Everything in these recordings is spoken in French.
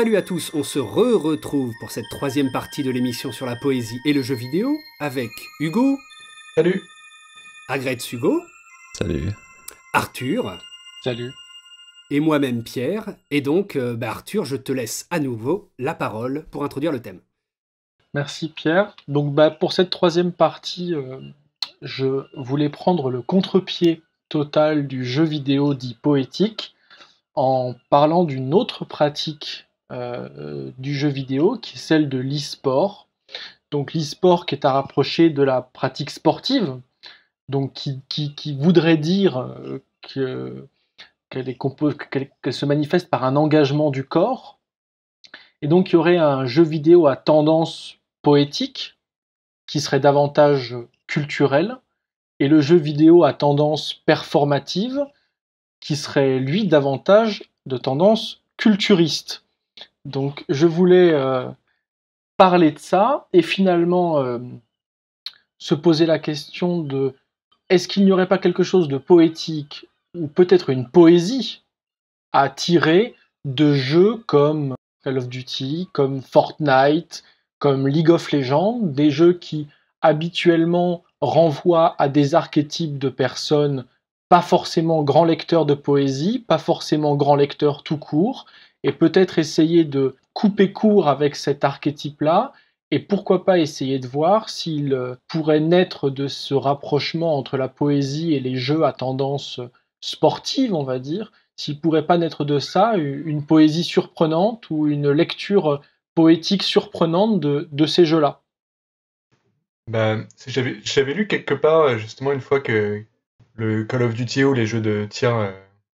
Salut à tous, on se re-retrouve pour cette troisième partie de l'émission sur la poésie et le jeu vidéo avec Hugo. Salut. Agrette Hugo. Salut. Arthur. Salut. Et moi-même Pierre. Et donc, euh, bah, Arthur, je te laisse à nouveau la parole pour introduire le thème. Merci Pierre. Donc bah, pour cette troisième partie, euh, je voulais prendre le contre-pied total du jeu vidéo dit poétique en parlant d'une autre pratique euh, euh, du jeu vidéo, qui est celle de l'e-sport. Donc l'e-sport qui est à rapprocher de la pratique sportive, donc qui, voudrait dire euh, qu'elle se manifeste par un engagement du corps. Et donc il y aurait un jeu vidéo à tendance poétique, qui serait davantage culturel, et le jeu vidéo à tendance performative, qui serait lui davantage de tendance culturiste. Donc je voulais euh, parler de ça et finalement euh, se poser la question de est-ce qu'il n'y aurait pas quelque chose de poétique ou peut-être une poésie à tirer de jeux comme Call of Duty, comme Fortnite, comme League of Legends, des jeux qui habituellement renvoient à des archétypes de personnes pas forcément grand lecteur de poésie, pas forcément grand lecteur tout court, et peut-être essayer de couper court avec cet archétype-là, et pourquoi pas essayer de voir s'il euh, pourrait naître de ce rapprochement entre la poésie et les jeux à tendance sportive, on va dire, s'il pourrait pas naître de ça une poésie surprenante ou une lecture poétique surprenante de, ces jeux-là. Ben, j'avais lu quelque part euh, justement une fois que le Call of Duty ou les jeux de tir euh,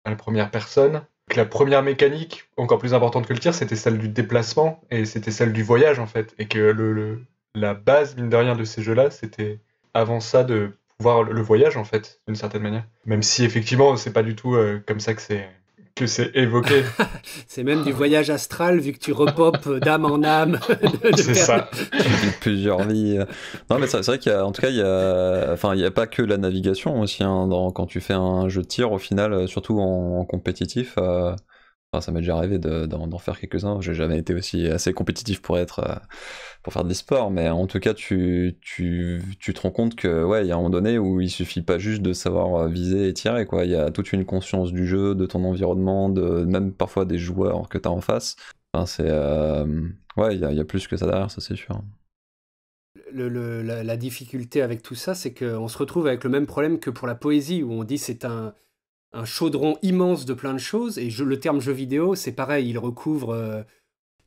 à la première personne. que la première mécanique, encore plus importante que le tir, c'était celle du déplacement et c'était celle du voyage en fait. Et que le, la base, mine de rien, de ces jeux-là, c'était avant ça de pouvoir le voyage en fait, d'une certaine manière. Même si effectivement, c'est pas du tout euh, comme ça que c'est que c'est évoqué. c'est même du voyage astral, vu que tu repopes euh, d'âme en âme. c'est ça. Plusieurs vies. Non, mais c'est vrai qu'en tout cas, il y a, enfin, il a pas que la navigation aussi. Hein, quand tu fais un jeu de tir, au final, euh, surtout en, compétitif, euh, ça m'est déjà arrivé d'en faire quelques-uns. J'ai jamais été aussi assez compétitif pour être euh, pour faire de sports, mais en tout cas, tu, tu, tu, te rends compte que ouais, il y a un moment donné où il suffit pas juste de savoir euh, viser et tirer quoi. Il y a toute une conscience du jeu, de ton environnement, de même parfois des joueurs que tu as en face. c'est euh, ouais, il y, a plus que ça derrière, ça c'est sûr. Le, la, la difficulté avec tout ça, c'est qu'on se retrouve avec le même problème que pour la poésie, où on dit c'est un, un chaudron immense de plein de choses. Et le terme jeu vidéo, c'est pareil, il recouvre euh,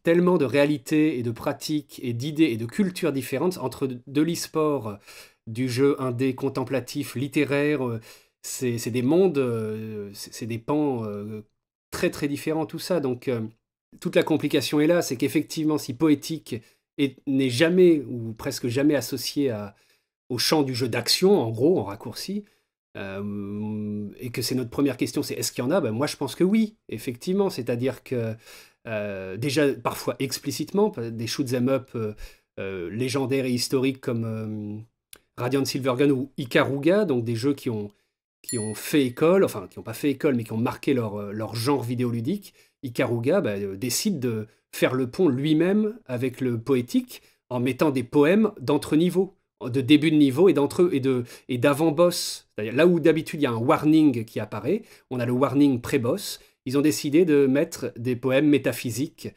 tellement de réalités et de pratiques et d'idées et de cultures différentes entre de l'e-sport, du jeu indé contemplatif, littéraire. Euh, c'est des mondes, euh, c'est des pans très très différents, tout ça. Donc toute la complication est là, c'est qu'effectivement, si poétique n'est jamais ou presque jamais associé au champ du jeu d'action, en gros, en raccourci, euh, et que c'est notre première question, c'est est-ce qu'il y en a ben, Moi, je pense que oui, effectivement. C'est-à-dire que euh, déjà, parfois explicitement, des shoot'em up euh, légendaires et historiques comme Radiant Silvergun ou Ikaruga, donc des jeux qui ont, qui ont fait école, enfin qui n'ont pas fait école, mais qui ont marqué leur, leur genre vidéoludique, Ikaruga ben, décide de faire le pont lui-même avec le poétique en mettant des poèmes d'entre-niveaux de début de niveau et d'entre et de et d'avant-boss. Là où d'habitude il y a un warning qui apparaît, on a le warning pré-boss. Ils ont décidé de mettre des poèmes métaphysiques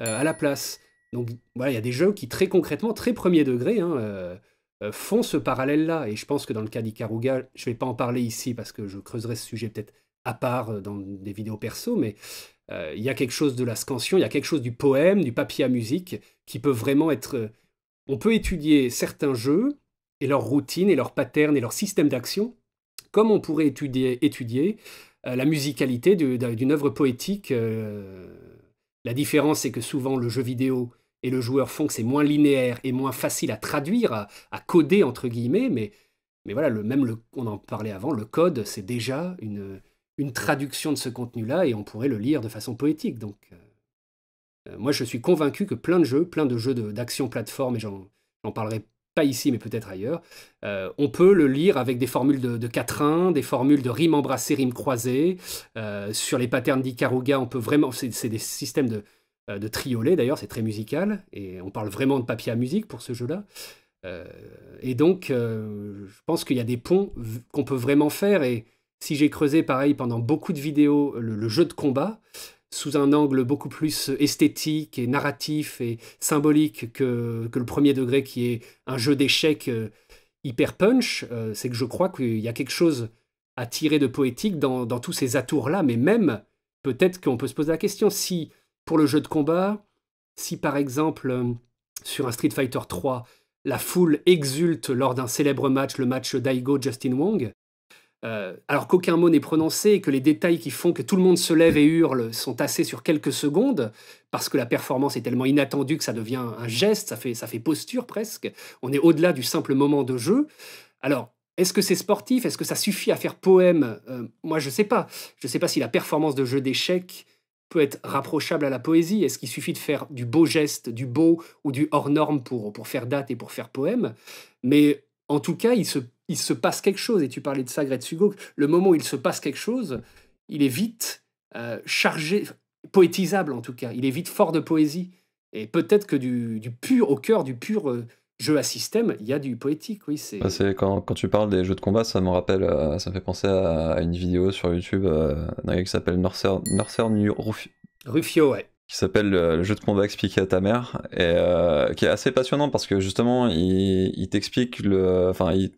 euh, à la place. Donc voilà, il y a des jeux qui très concrètement, très premier degré, hein, euh, euh, font ce parallèle-là. Et je pense que dans le cas d'Ikaruga, je ne vais pas en parler ici parce que je creuserai ce sujet peut-être à part dans des vidéos perso, mais il y a quelque chose de la scansion, il y a quelque chose du poème, du papier à musique qui peut vraiment être on peut étudier certains jeux et leurs routines et leurs patterns et leurs systèmes d'action, comme on pourrait étudier, étudier euh, la musicalité d'une œuvre poétique. Euh, la différence, c'est que souvent le jeu vidéo et le joueur font que c'est moins linéaire et moins facile à traduire, à, coder entre guillemets, mais, mais voilà, le, même le, on en parlait avant, le code, c'est déjà une, une traduction de ce contenu-là et on pourrait le lire de façon poétique. Donc. Euh, euh, moi, je suis convaincu que plein de jeux, plein de jeux d'action plateforme, et j'en parlerai pas ici, mais peut-être ailleurs, euh, on peut le lire avec des formules de, de 1 des formules de rimes embrassées, rimes croisées. Euh, sur les patterns d'Ikaruga, on peut vraiment. C'est des systèmes de, de triolet d'ailleurs, c'est très musical, et on parle vraiment de papier à musique pour ce jeu-là. et donc, je pense qu'il y a des ponts qu'on peut vraiment faire, et si j'ai creusé pareil pendant beaucoup de vidéos le jeu de combat, sous un angle beaucoup plus euh, esthétique et narratif et symbolique que, le premier degré qui est un jeu d'échecs euh, hyper punch, euh, c'est que je crois qu'il y a quelque chose à tirer de poétique dans, dans tous ces atours-là, mais même peut-être qu'on peut se poser la question si pour le jeu de combat, si par exemple sur un Street Fighter 3, la foule exulte lors d'un célèbre match, le match Daigo-Justin Wong, euh, alors qu'aucun mot n'est prononcé et que les détails qui font que tout le monde se lève et hurle sont tassés sur quelques secondes, parce que la performance est tellement inattendue que ça devient un geste, ça fait, ça fait posture presque. On est au-delà du simple moment de jeu. Alors, est-ce que c'est sportif Est-ce que ça suffit à faire poème euh, Moi, je ne sais pas. Je ne sais pas si la performance de jeu d'échecs peut être rapprochable à la poésie. Est-ce qu'il suffit de faire du beau geste, du beau ou du hors norme pour, pour faire date et pour faire poème Mais en tout cas, il se il se passe quelque chose. Et tu parlais de ça, Gretsugo. Le moment où il se passe quelque chose, il est vite euh, chargé, poétisable en tout cas. Il est vite fort de poésie. Et peut-être que du, pur, au cœur du pur euh, jeu à système, il y a du poétique, oui. C'est... Bah, quand, tu parles des jeux de combat, ça me rappelle, euh, ça me fait penser à, une vidéo sur YouTube d'un gars qui s'appelle Mercer, New Rufio. Rufio, ouais qui s'appelle euh, Le jeu de combat expliqué à ta mère, et euh, qui est assez passionnant parce que justement, il, t'explique, le, enfin, il,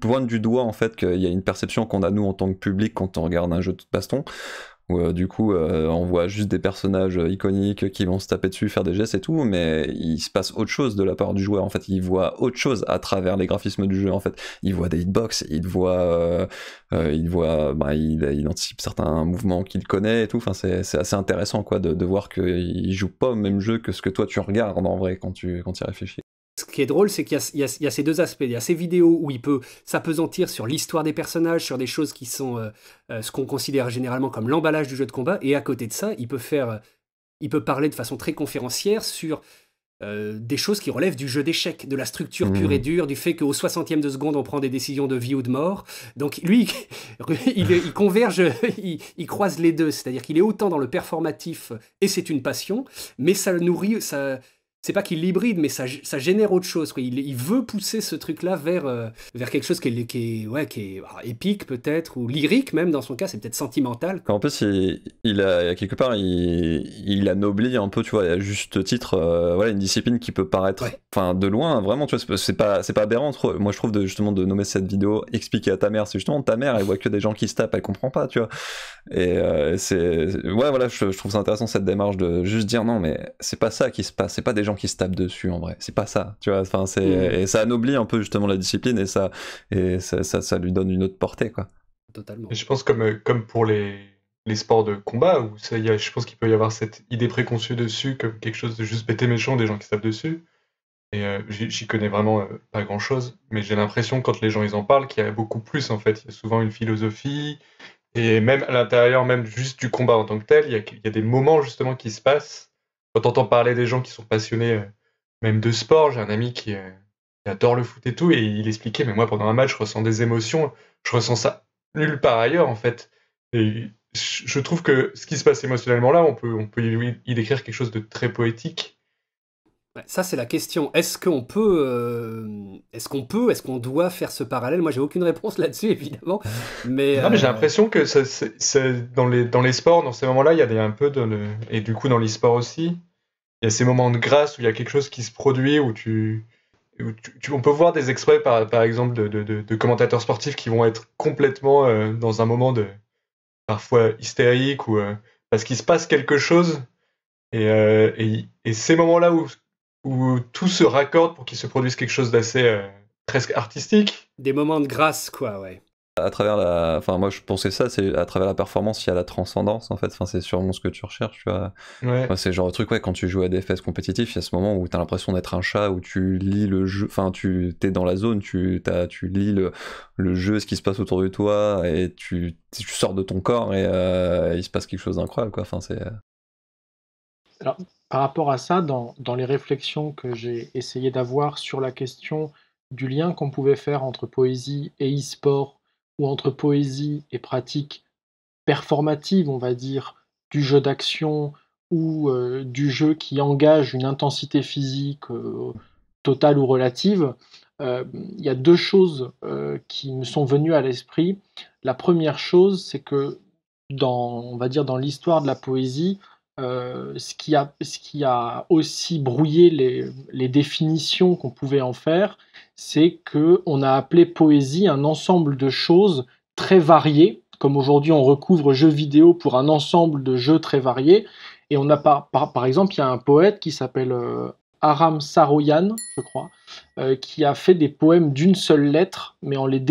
pointe du doigt en fait qu'il y a une perception qu'on a nous en tant que public quand on regarde un jeu de baston, où euh, du coup euh, on voit juste des personnages euh, iconiques qui vont se taper dessus, faire des gestes et tout, mais il se passe autre chose de la part du joueur en fait, il voit autre chose à travers les graphismes du jeu en fait, il voit des hitbox, il voit, il voit, bah, il, anticipe certains mouvements qu'il connaît et tout, enfin c'est assez intéressant quoi de, voir qu'il joue pas au même jeu que ce que toi tu regardes en vrai quand tu quand y réfléchis qui est drôle, c'est qu'il y, a ces deux aspects. Il y a ces vidéos où il peut s'apesantir sur l'histoire des personnages, sur des choses qui sont euh, euh, ce qu'on considère généralement comme l'emballage du jeu de combat. Et à côté de ça, il peut faire, euh, il peut parler de façon très conférencière sur des choses qui relèvent du jeu d'échecs, de la structure pure mmh. et dure, du fait qu'au 60e de seconde, on prend des décisions de vie ou de mort. Donc lui, il, converge, il, il, croise les deux, c'est-à-dire qu'il est autant dans le performatif, et c'est une passion, mais ça le nourrit, ça, c'est pas qu'il l'hybride, mais ça, ça, génère autre chose. Il, veut pousser ce truc-là vers, euh, vers quelque chose qui est, qui ouais, qui est épique peut-être, ou lyrique même dans son cas, c'est peut-être sentimental. En plus, il, a quelque part, il, il anoblit un peu, tu vois, à juste titre, euh, voilà, une discipline qui peut paraître, enfin, de loin, vraiment, tu vois, c'est pas, c'est pas aberrant. Moi, je trouve justement de nommer cette vidéo expliquer à ta mère, c'est justement ta mère, elle voit que des gens qui se tapent, elle comprend pas, tu vois. Et euh, c'est, ouais, voilà, je, trouve ça intéressant cette démarche de juste dire non, mais c'est pas ça qui se passe, c'est pas des gens qui se tapent dessus en vrai. C'est pas ça, tu vois. Enfin, c'est hmm. et ça anoblit un peu justement la discipline et ça et ça, ça, lui donne une autre portée, quoi. Totalement. je pense comme euh, comme pour les, les sports de combat où ça y a, je pense qu'il peut y avoir cette idée préconçue dessus comme quelque chose de juste et méchant des gens qui se tapent dessus. Et euh, j'y connais vraiment euh, pas grand chose, mais j'ai l'impression quand les gens ils en parlent qu'il y a beaucoup plus en fait. Il y a souvent une philosophie, et même à l'intérieur, même juste du combat en tant que tel, il y, il y a, des moments justement qui se passent quand on entend parler des gens qui sont passionnés euh, même de sport, j'ai un ami euh, qui, adore le foot et tout, et il expliquait, mais moi pendant un match, je ressens des émotions, je ressens ça nulle part ailleurs en fait. Et je trouve que ce qui se passe émotionnellement là, on peut, on peut y décrire quelque chose de très poétique ça, c'est la question. Est-ce qu'on peut, euh, est-ce qu'on peut, est-ce qu'on doit faire ce parallèle Moi, j'ai aucune réponse là-dessus, évidemment. Mais, mais j'ai euh, l'impression que dans, les, dans les sports, dans ces moments-là, il y a des, un peu de. Et du coup, dans l'e-sport aussi, il y a ces moments de grâce où il y a quelque chose qui se produit, où tu. on peut voir des exprès par, par exemple, de, de, commentateurs sportifs qui vont être complètement euh, dans un moment de. parfois hystérique, ou. parce qu'il se passe quelque chose. Et, et, et ces moments-là où où tout se raccorde pour qu'il se produise quelque chose d'assez euh, presque artistique. Des moments de grâce, quoi, ouais. À travers la, enfin moi je pensais ça, c'est à travers la performance il y a la transcendance en fait. Enfin c'est sûrement ce que tu recherches. Tu vois. c'est genre le truc ouais quand tu joues à des fesses compétitifs, il y a ce moment où t'as l'impression d'être un chat, où tu lis le jeu, enfin tu t'es dans la zone, tu as, tu lis le, le jeu, ce qui se passe autour de toi et tu, tu sors de ton corps et euh, il se passe quelque chose d'incroyable quoi. Enfin c'est. Euh, par rapport à ça, dans, les réflexions que j'ai essayé d'avoir sur la question du lien qu'on pouvait faire entre poésie et e-sport, ou entre poésie et pratique performative, on va dire, du jeu d'action ou euh, du jeu qui engage une intensité physique euh, totale ou relative, euh, il y a deux choses qui me sont venues à l'esprit. La première chose, c'est que on va dire, dans l'histoire de la poésie, euh, ce, qui a, aussi brouillé les, définitions qu'on pouvait en faire, c'est qu'on a appelé poésie un ensemble de choses très variées, comme aujourd'hui on recouvre jeux vidéo pour un ensemble de jeux très variés. Et on a par, exemple, il y a un poète qui s'appelle euh, Aram Saroyan, je crois, euh, qui a fait des poèmes d'une seule lettre, mais en les,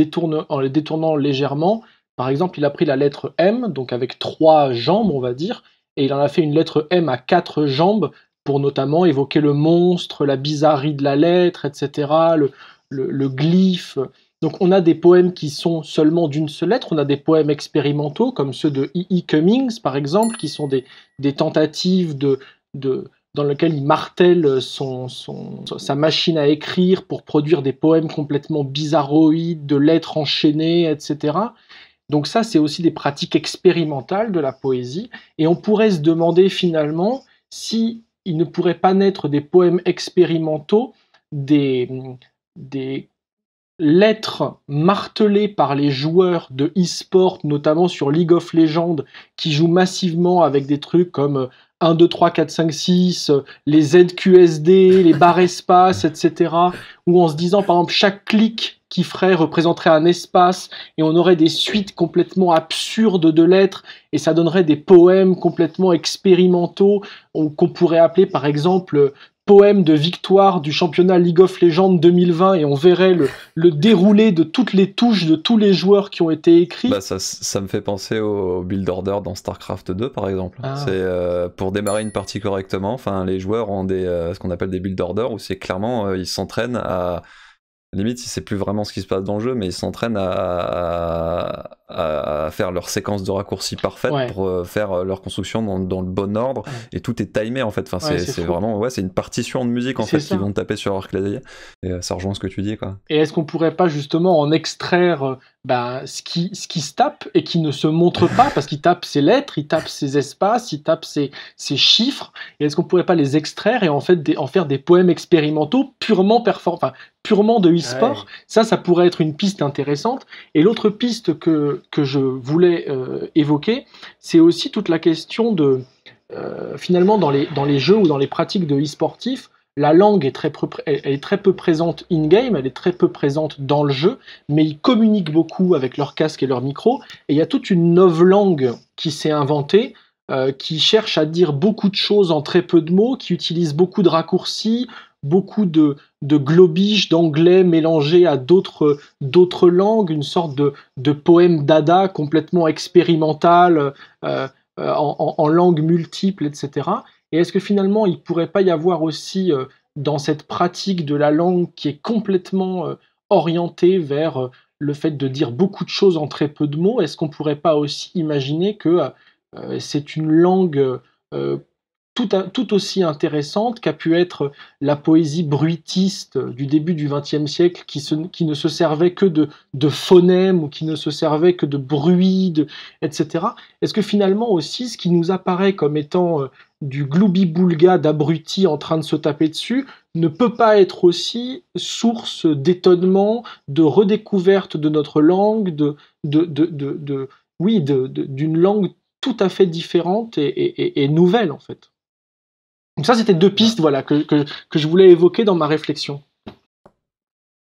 en les détournant légèrement. Par exemple, il a pris la lettre M, donc avec trois jambes, on va dire, et il en a fait une lettre M à quatre jambes pour notamment évoquer le monstre, la bizarrerie de la lettre, etc., le, glyphe. Donc on a des poèmes qui sont seulement d'une seule lettre, on a des poèmes expérimentaux comme ceux de E.E. E. Cummings par exemple, qui sont des, tentatives de, dans lesquelles il martèle son, sa machine à écrire pour produire des poèmes complètement bizarroïdes, de lettres enchaînées, etc. Donc ça, c'est aussi des pratiques expérimentales de la poésie, et on pourrait se demander finalement si il ne pourrait pas naître des poèmes expérimentaux, des, des lettres martelées par les joueurs de e-sport, notamment sur League of Legends, qui jouent massivement avec des trucs comme 1, 2, 3, 4, 5, 6, les ZQSD, les barres espaces, etc. Ou en se disant, par exemple, chaque clic qui ferait représenterait un espace et on aurait des suites complètement absurdes de lettres et ça donnerait des poèmes complètement expérimentaux qu'on pourrait appeler par exemple poème de victoire du championnat League of Legends 2020 et on verrait le, déroulé de toutes les touches de tous les joueurs qui ont été écrits. Bah, ça, me fait penser au, build order dans StarCraft 2 par exemple. Ah. C'est euh, pour démarrer une partie correctement. Enfin, les joueurs ont des euh, ce qu'on appelle des build order où c'est clairement euh, ils s'entraînent à limite, ne savent plus vraiment ce qui se passe dans le jeu, mais ils s'entraînent à, faire leur séquence de raccourcis parfaite pour euh, faire euh, leur construction dans, le bon ordre. Et tout est timé en fait. Enfin, c'est vraiment, ouais, c'est une partition de musique en fait qu'ils vont taper sur leur clavier. Et euh, ça rejoint ce que tu dis, quoi. Et est-ce qu'on pourrait pas justement en extraire ben, ce, qui, ce qui se tape et qui ne se montre pas, parce qu'il tape ses lettres, il tape ses espaces, il tape ses, ses chiffres, et est-ce qu'on pourrait pas les extraire et en, fait en faire des poèmes expérimentaux purement perform enfin, purement de e-sport Ça, ça pourrait être une piste intéressante. Et l'autre piste que, que je voulais euh, évoquer, c'est aussi toute la question de, euh, finalement, dans les, dans les jeux ou dans les pratiques de e-sportifs, la langue est très, peu, présente in-game, elle est très peu présente dans le jeu, mais ils communiquent beaucoup avec leur casque et leur micro, et il y a toute une nouvelle langue qui s'est inventée, euh, qui cherche à dire beaucoup de choses en très peu de mots, qui utilise beaucoup de raccourcis, beaucoup de, de d'anglais mélangés à d'autres, langues, une sorte de, poème dada complètement expérimental, euh, euh, en, langues en langue multiple, etc. Et est-ce que finalement, il pourrait pas y avoir aussi euh, dans cette pratique de la langue qui est complètement euh, orientée vers euh, le fait de dire beaucoup de choses en très peu de mots, est-ce qu'on ne pourrait pas aussi imaginer que c'est une langue tout, aussi intéressante qu'a pu être la poésie bruitiste du début du XXe siècle, qui, ne se servait que de, phonèmes ou qui ne se servait que de bruits, etc. Est-ce que finalement aussi, ce qui nous apparaît comme étant du gloubi-boulga d'abruti en train de se taper dessus ne peut pas être aussi source d'étonnement, de redécouverte de notre langue, de, de, oui, d'une langue tout à fait différente et, nouvelle en fait. Donc ça, c'était deux pistes voilà, que, je voulais évoquer dans ma réflexion.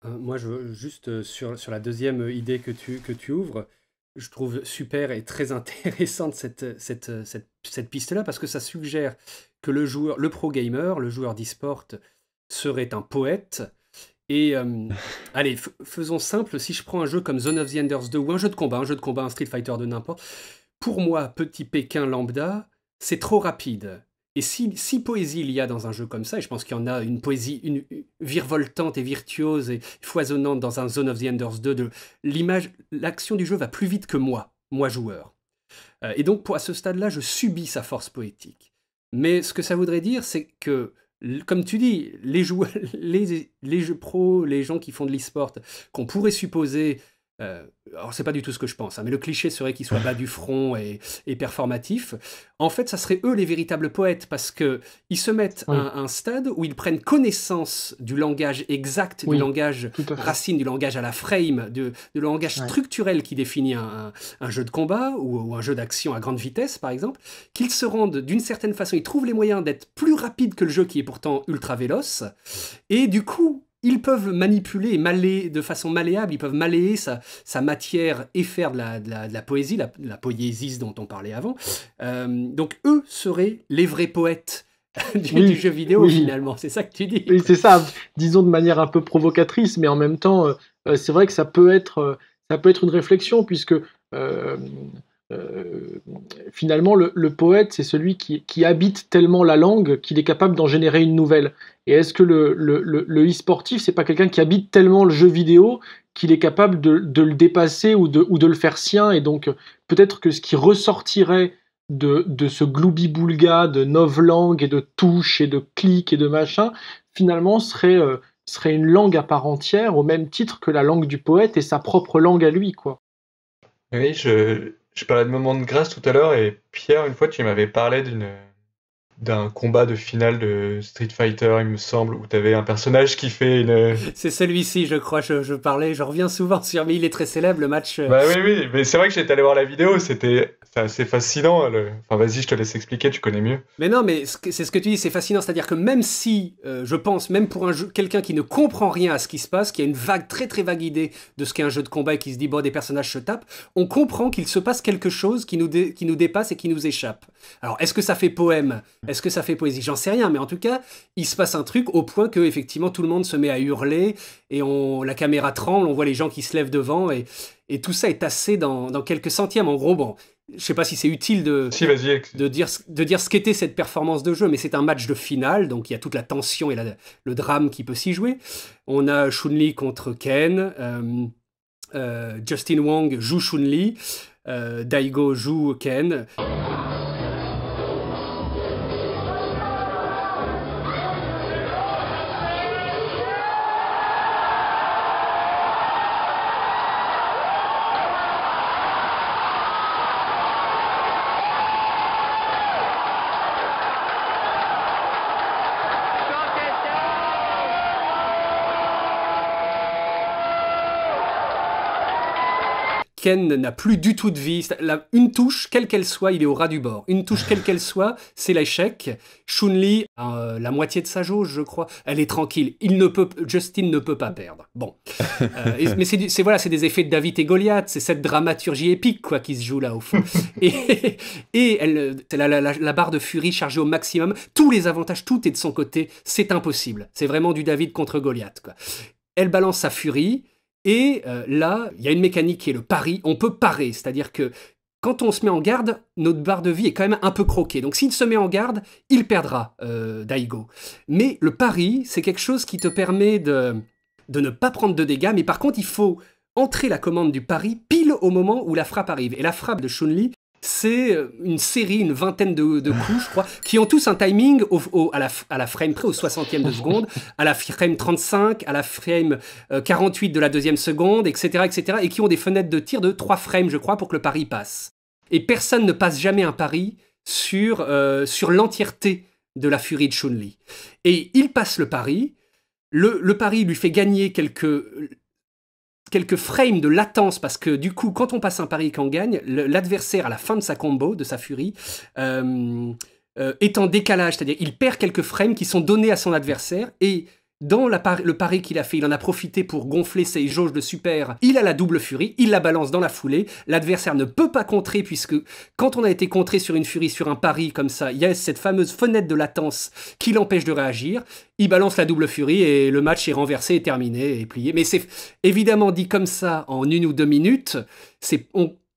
Euh, moi, juste euh, sur, sur la deuxième idée que tu, que tu ouvres, je trouve super et très intéressante cette, cette, piste-là, parce que ça suggère que le joueur, le pro-gamer, le joueur de serait un poète. Et euh, allez, faisons simple, si je prends un jeu comme Zone of the Enders 2 ou un jeu de combat, un jeu de combat, un Street Fighter de n'importe, pour moi, petit Pékin lambda, c'est trop rapide. Et si, poésie il y a dans un jeu comme ça, et je pense qu'il y en a une poésie une, et virtuose et foisonnante dans un Zone of the Enders 2, l'image, l'action du jeu va plus vite que moi, moi joueur. Euh, et donc, pour, à ce stade-là, je subis sa force poétique. Mais ce que ça voudrait dire, c'est que, comme tu dis, les, les, les jeux pros, les gens qui font de le qu'on pourrait supposer euh, alors c'est pas du tout ce que je pense, hein, mais le cliché serait qu'ils soient bas du front et, performatifs. En fait, ça serait eux les véritables poètes parce que ils se mettent à un, stade où ils prennent connaissance du langage exact, du langage racine, du langage à la frame, du, langage structurel qui définit un, jeu de combat ou, ou un jeu d'action à grande vitesse, par exemple, qu'ils se rendent d'une certaine façon, ils trouvent les moyens d'être plus rapides que le jeu qui est pourtant ultra véloce, et du coup, ils peuvent manipuler et de façon malléable, ils peuvent malléer sa, matière et faire de la, poésie, la, poésie, la, dont on parlait avant. Euh, donc eux seraient les vrais poètes. du, jeu vidéo finalement, c'est ça que tu dis. Oui, c'est ça, disons de manière un peu provocatrice, mais en même temps, euh, euh, c'est vrai que ça peut être, ça peut être une réflexion, puisque euh, finalement, le, poète, c'est celui qui, habite tellement la langue qu'il est capable d'en générer une nouvelle. Et est-ce que le, le, e-sportif, c'est pas quelqu'un qui habite tellement le jeu vidéo qu'il est capable de, le dépasser ou de, ou de, le faire sien Et donc, peut-être que ce qui ressortirait de, ce gloobie boulga de novlangue et de touches et de clic et de machin, finalement, serait, euh, serait une langue à part entière, au même titre que la langue du poète et sa propre langue à lui, quoi. Oui, je, je parlais de moments de grâce tout à l'heure et Pierre, une fois, tu m'avais parlé d'une d'un combat de finale de Street Fighter, il me semble, où tu avais un personnage qui fait une... C'est celui-ci, je crois, je, je, parlais, je reviens souvent sur, mais il est très célèbre, le match... Euh. Bah oui, oui, mais c'est vrai que j'étais allé voir la vidéo, c'était assez fascinant. Enfin, vas-y, je te laisse expliquer, tu connais mieux. Mais non, mais c'est ce que tu dis, c'est fascinant, c'est-à-dire que même si, euh, je pense, même pour quelqu'un qui ne comprend rien à ce qui se passe, qui a une vague, très très vague idée de ce qu'est un jeu de combat et qui se dit, bon, des personnages se tapent, on comprend qu'il se passe quelque chose qui nous, qui nous dépasse et qui nous échappe. Alors, est-ce que ça fait poème est-ce que ça fait poésie J'en sais rien, mais en tout cas, il se passe un truc au point que effectivement tout le monde se met à hurler et on, la caméra tremble, on voit les gens qui se lèvent devant et, tout ça est tassé dans, quelques centièmes. En gros, bon, je sais pas si c'est utile de, de, dire, de dire ce qu'était cette performance de jeu, mais c'est un match de finale, donc il y a toute la tension et le drame qui peut s'y jouer. On a Chun-Li contre Ken, euh, euh, Justin Wong joue Chun-Li, euh, Daigo joue Ken. n'a plus du tout de vie. une touche, quelle qu'elle soit, il est au ras du bord. Une touche, quelle qu'elle soit, c'est l'échec. chun euh, la moitié de sa jauge, je crois. Elle est tranquille. Il ne peut, Justin ne peut pas perdre. Bon. Euh, mais c'est voilà, c'est des effets de David et Goliath. C'est cette dramaturgie épique quoi qui se joue là au fond. Et, et elle, la, la, barre de furie chargée au maximum. Tous les avantages, tout est de son côté. C'est impossible. C'est vraiment du David contre Goliath. Quoi. Elle balance sa furie et euh, là, il y a une mécanique qui est le pari. On peut parer, c'est-à-dire que quand on se met en garde, notre barre de vie est quand même un peu croquée. Donc s'il se met en garde, il perdra, euh, Daigo. Mais le pari, c'est quelque chose qui te permet de, de ne pas prendre de dégâts, mais par contre, il faut entrer la commande du pari pile au moment où la frappe arrive. Et la frappe de Chun-Li, c'est euh, une série, une vingtaine de, coups, je crois, qui ont tous un timing à, la, frame près, au 60e de seconde, à la frame 35, à la frame 48 euh, de la deuxième seconde, etc., etc., et qui ont des fenêtres de tir de 3 frames, je crois, pour que le pari passe. Et personne ne passe jamais un pari sur, euh, sur l'entièreté de la furie de Chun-Li. Et il passe le pari, le, le pari lui fait gagner quelques quelques frames de latence parce que du coup, quand on passe un pari et qu'on gagne, l'adversaire à la fin de sa combo, de sa furie, euh, euh, est en décalage, c'est-à-dire il perd quelques frames qui sont donnés à son adversaire et dans le pari qu'il a fait, il en a profité pour gonfler ses jauges de super. Il a la double furie, il la balance dans la foulée. L'adversaire ne peut pas contrer puisque quand on a été contré sur une furie, sur un pari comme ça, il y a cette fameuse fenêtre de latence qui l'empêche de réagir. Il balance la double furie et le match est renversé, terminé et plié. Mais c'est évidemment dit comme ça en une ou deux minutes. c'est.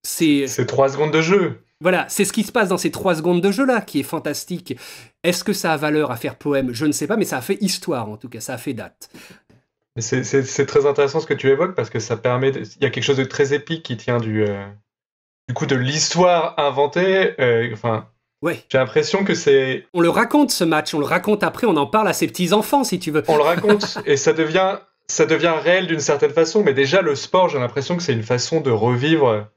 C'est trois secondes de jeu. Voilà, c'est ce qui se passe dans ces trois secondes de jeu-là qui est fantastique. Est-ce que ça a valeur à faire poème Je ne sais pas, mais ça a fait histoire en tout cas, ça a fait date. C'est très intéressant ce que tu évoques parce que ça permet. Il y a quelque chose de très épique qui tient du, euh, du coup de l'histoire inventée. Euh, enfin, j'ai l'impression que c'est. On le raconte ce match, on le raconte après, on en parle à ses petits enfants si tu veux. On le raconte et ça devient ça devient réel d'une certaine façon. Mais déjà le sport, j'ai l'impression que c'est une façon de revivre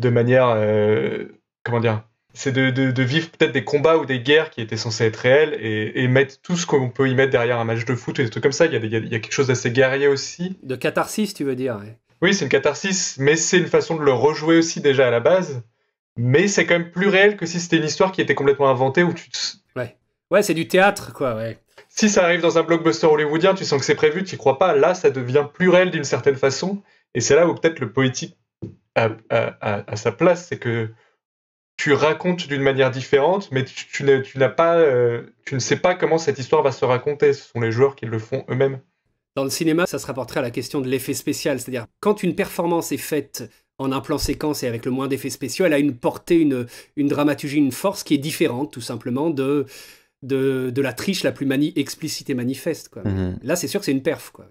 de manière euh, comment dire c'est de, vivre peut-être des combats ou des guerres qui étaient censés être réels et, mettre tout ce qu'on peut y mettre derrière un match de foot et des trucs comme ça. Il y a, il y a quelque chose d'assez guerrier aussi. De catharsis, tu veux dire Oui, c'est une catharsis, mais c'est une façon de le rejouer aussi déjà à la base. Mais c'est quand même plus réel que si c'était une histoire qui était complètement inventée ou tu. Ouais, ouais c'est du théâtre, quoi, Si ça arrive dans un blockbuster hollywoodien, tu sens que c'est prévu, tu y crois pas. Là, ça devient plus réel d'une certaine façon. Et c'est là où peut-être le poétique a, a sa place. C'est que tu racontes d'une manière différente, mais tu, tu, n'as pas, euh, tu ne sais pas comment cette histoire va se raconter. Ce sont les joueurs qui le font eux-mêmes. Dans le cinéma, ça se rapporterait à la question de l'effet spécial, c'est-à-dire quand une performance est faite en un plan séquence et avec le moins d'effets spéciaux, elle a une portée, une, une dramaturgie, une force qui est différente tout simplement de, de, la triche la plus explicite et manifeste. Quoi. Mhm. Là, c'est sûr que c'est une perf. Quoi.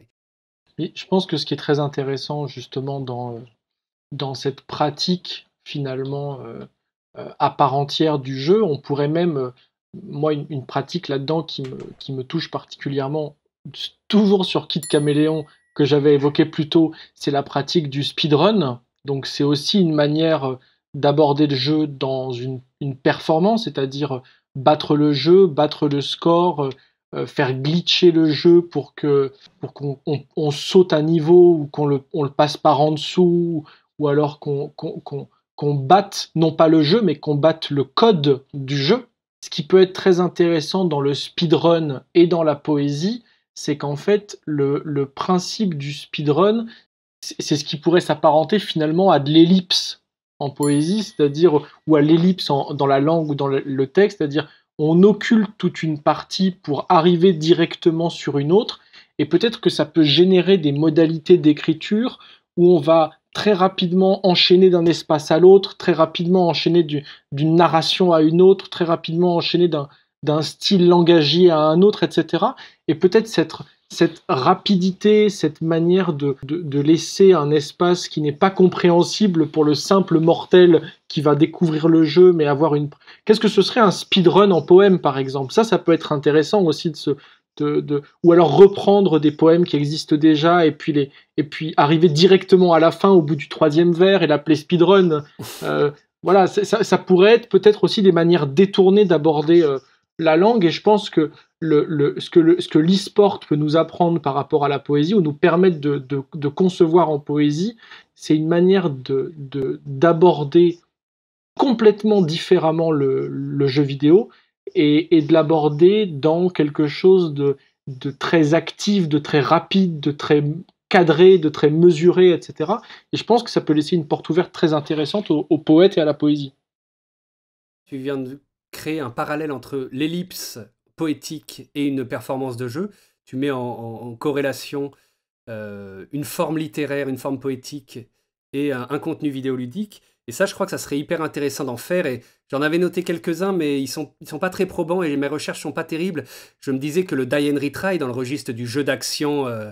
je pense que ce qui est très intéressant justement dans, dans cette pratique finalement euh, euh, à part entière du jeu. On pourrait même, euh, moi, une, pratique là-dedans qui me, touche particulièrement, toujours sur Kit Caméléon, que j'avais évoqué plus tôt, c'est la pratique du speedrun. Donc c'est aussi une manière euh, d'aborder le jeu dans une, performance, c'est-à-dire battre le jeu, battre le score, faire glitcher le jeu pour que pour qu'on saute un niveau ou qu'on le, passe par en dessous ou alors qu'on, qu'on batte non pas le jeu, mais qu'on batte le code du jeu. Ce qui peut être très intéressant dans le speedrun et dans la poésie, c'est qu'en fait, le, principe du speedrun, c'est ce qui pourrait s'apparenter finalement à de l'ellipse en poésie, c'est-à-dire, ou à l'ellipse dans la langue ou dans le, le texte, c'est-à-dire on occulte toute une partie pour arriver directement sur une autre, et peut-être que ça peut générer des modalités d'écriture où on va très rapidement enchaîné d'un espace à l'autre, très rapidement enchaîné d'une narration à une autre, très rapidement enchaîné d'un style langagier à un autre, etc. Et peut-être cette, rapidité, cette manière de, de laisser un espace qui n'est pas compréhensible pour le simple mortel qui va découvrir le jeu, mais avoir une... Qu'est-ce que ce serait un speedrun en poème, par exemple Ça, ça peut être intéressant aussi de se, ou alors reprendre des poèmes qui existent déjà et puis les et puis arriver directement à la fin au bout du troisième vers et l'appeler speedrun. Euh, voilà, ça, pourrait être peut-être aussi des manières détournées d'aborder euh, la langue et je pense que le, le ce que le, ce que sport peut nous apprendre par rapport à la poésie ou nous permettre de, de, concevoir en poésie, c'est une manière de d'aborder complètement différemment le jeu vidéo et, de l'aborder dans quelque chose de, très actif, de très rapide, de très cadré, de très mesuré, etc. Et je pense que ça peut laisser une porte ouverte très intéressante aux, poètes et à la poésie. Tu viens de créer un parallèle entre l'ellipse poétique et une performance de jeu. Tu mets en, corrélation euh, une forme littéraire, une forme poétique et un contenu vidéoludique. Et ça, je crois que ça serait hyper intéressant d'en faire. Et j'en avais noté quelques-uns, mais ils sont, ils sont pas très probants et mes recherches sont pas terribles. Je me disais que le Die and dans le registre du jeu d'action euh,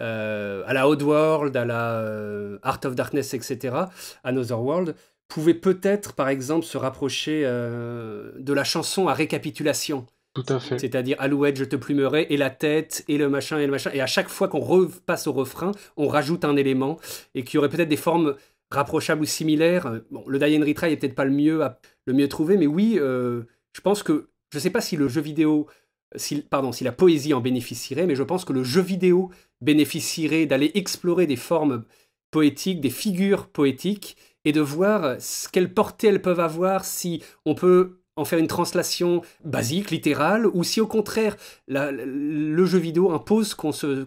euh, à la world à la euh, Art of Darkness, etc., Another World, pouvait peut-être, par exemple, se rapprocher de la chanson à récapitulation. Tout à fait. C'est-à-dire Alouette, je te plumerai, et la tête, et le machin, et le machin. Et à chaque fois qu'on repasse au refrain, on rajoute un élément, et qu'il y aurait peut-être des formes rapprochable ou similaire. Euh, le Die and Retry est peut-être pas le mieux, à, le mieux trouvé, mais oui, euh, je pense que, je ne sais pas si le jeu vidéo, si, pardon, si la poésie en bénéficierait, mais je pense que le jeu vidéo bénéficierait d'aller explorer des formes poétiques, des figures poétiques, et de voir euh, ce quelle portée elles peuvent avoir, si on peut en faire une translation basique, littérale, ou si au contraire le jeu vidéo impose qu'on se,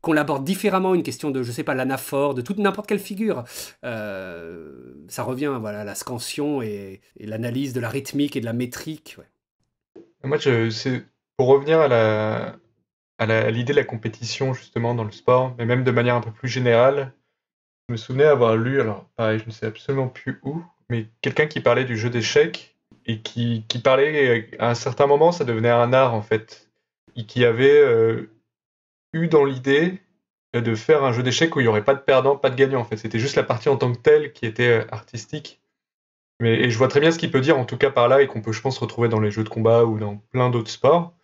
qu'on l'aborde différemment, une question de, je sais pas, l'anaphore, de toute n'importe quelle figure. Euh, ça revient, voilà, à la scansion et, l'analyse de la rythmique et de la métrique. Ouais. Moi, je, pour revenir à la à l'idée de la compétition justement dans le sport, mais même de manière un peu plus générale, je me souvenais avoir lu, alors pareil, je ne sais absolument plus où, mais quelqu'un qui parlait du jeu d'échecs et qui, parlait euh, à un certain moment, ça devenait un art en fait, et qui avait euh, eu dans l'idée de faire un jeu d'échecs où il n'y aurait pas de perdant, pas de gagnant. En fait, c'était juste la partie en tant que telle qui était euh, artistique. Mais, et je vois très bien ce qu'il peut dire, en tout cas par là, et qu'on peut, je pense, retrouver dans les jeux de combat ou dans plein d'autres sports.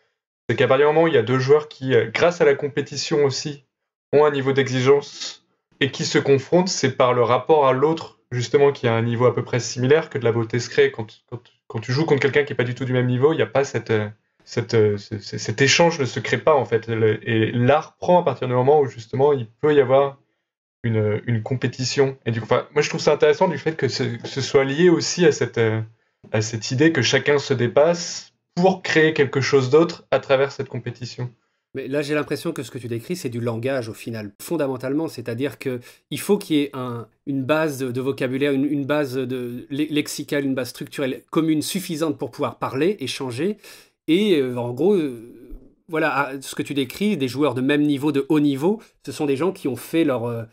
C'est qu'à partir du moment où il y a deux joueurs qui, euh, grâce à la compétition aussi, ont un niveau d'exigence et qui se confrontent, c'est par le rapport à l'autre, justement, qui a un niveau à peu près similaire que de la beauté se crée. Quand, quand, quand tu joues contre quelqu'un qui n'est pas du tout du même niveau, il n'y a pas cette, euh, euh, cet échange ne se crée pas en fait. Et l'art prend à partir du moment où justement il peut y avoir une, une compétition. Et du coup, moi je trouve ça intéressant du fait que ce, soit lié aussi à cette, euh, à cette idée que chacun se dépasse pour créer quelque chose d'autre à travers cette compétition. Mais là, j'ai l'impression que ce que tu décris, c'est du langage au final, fondamentalement. C'est-à-dire qu'il faut qu'il y ait un, une base de vocabulaire, une, une base de lexicale, une base structurelle commune suffisante pour pouvoir parler, échanger et euh, en gros, euh, voilà, ah, ce que tu décris, des joueurs de même niveau, de haut niveau, ce sont des gens qui ont fait leur euh,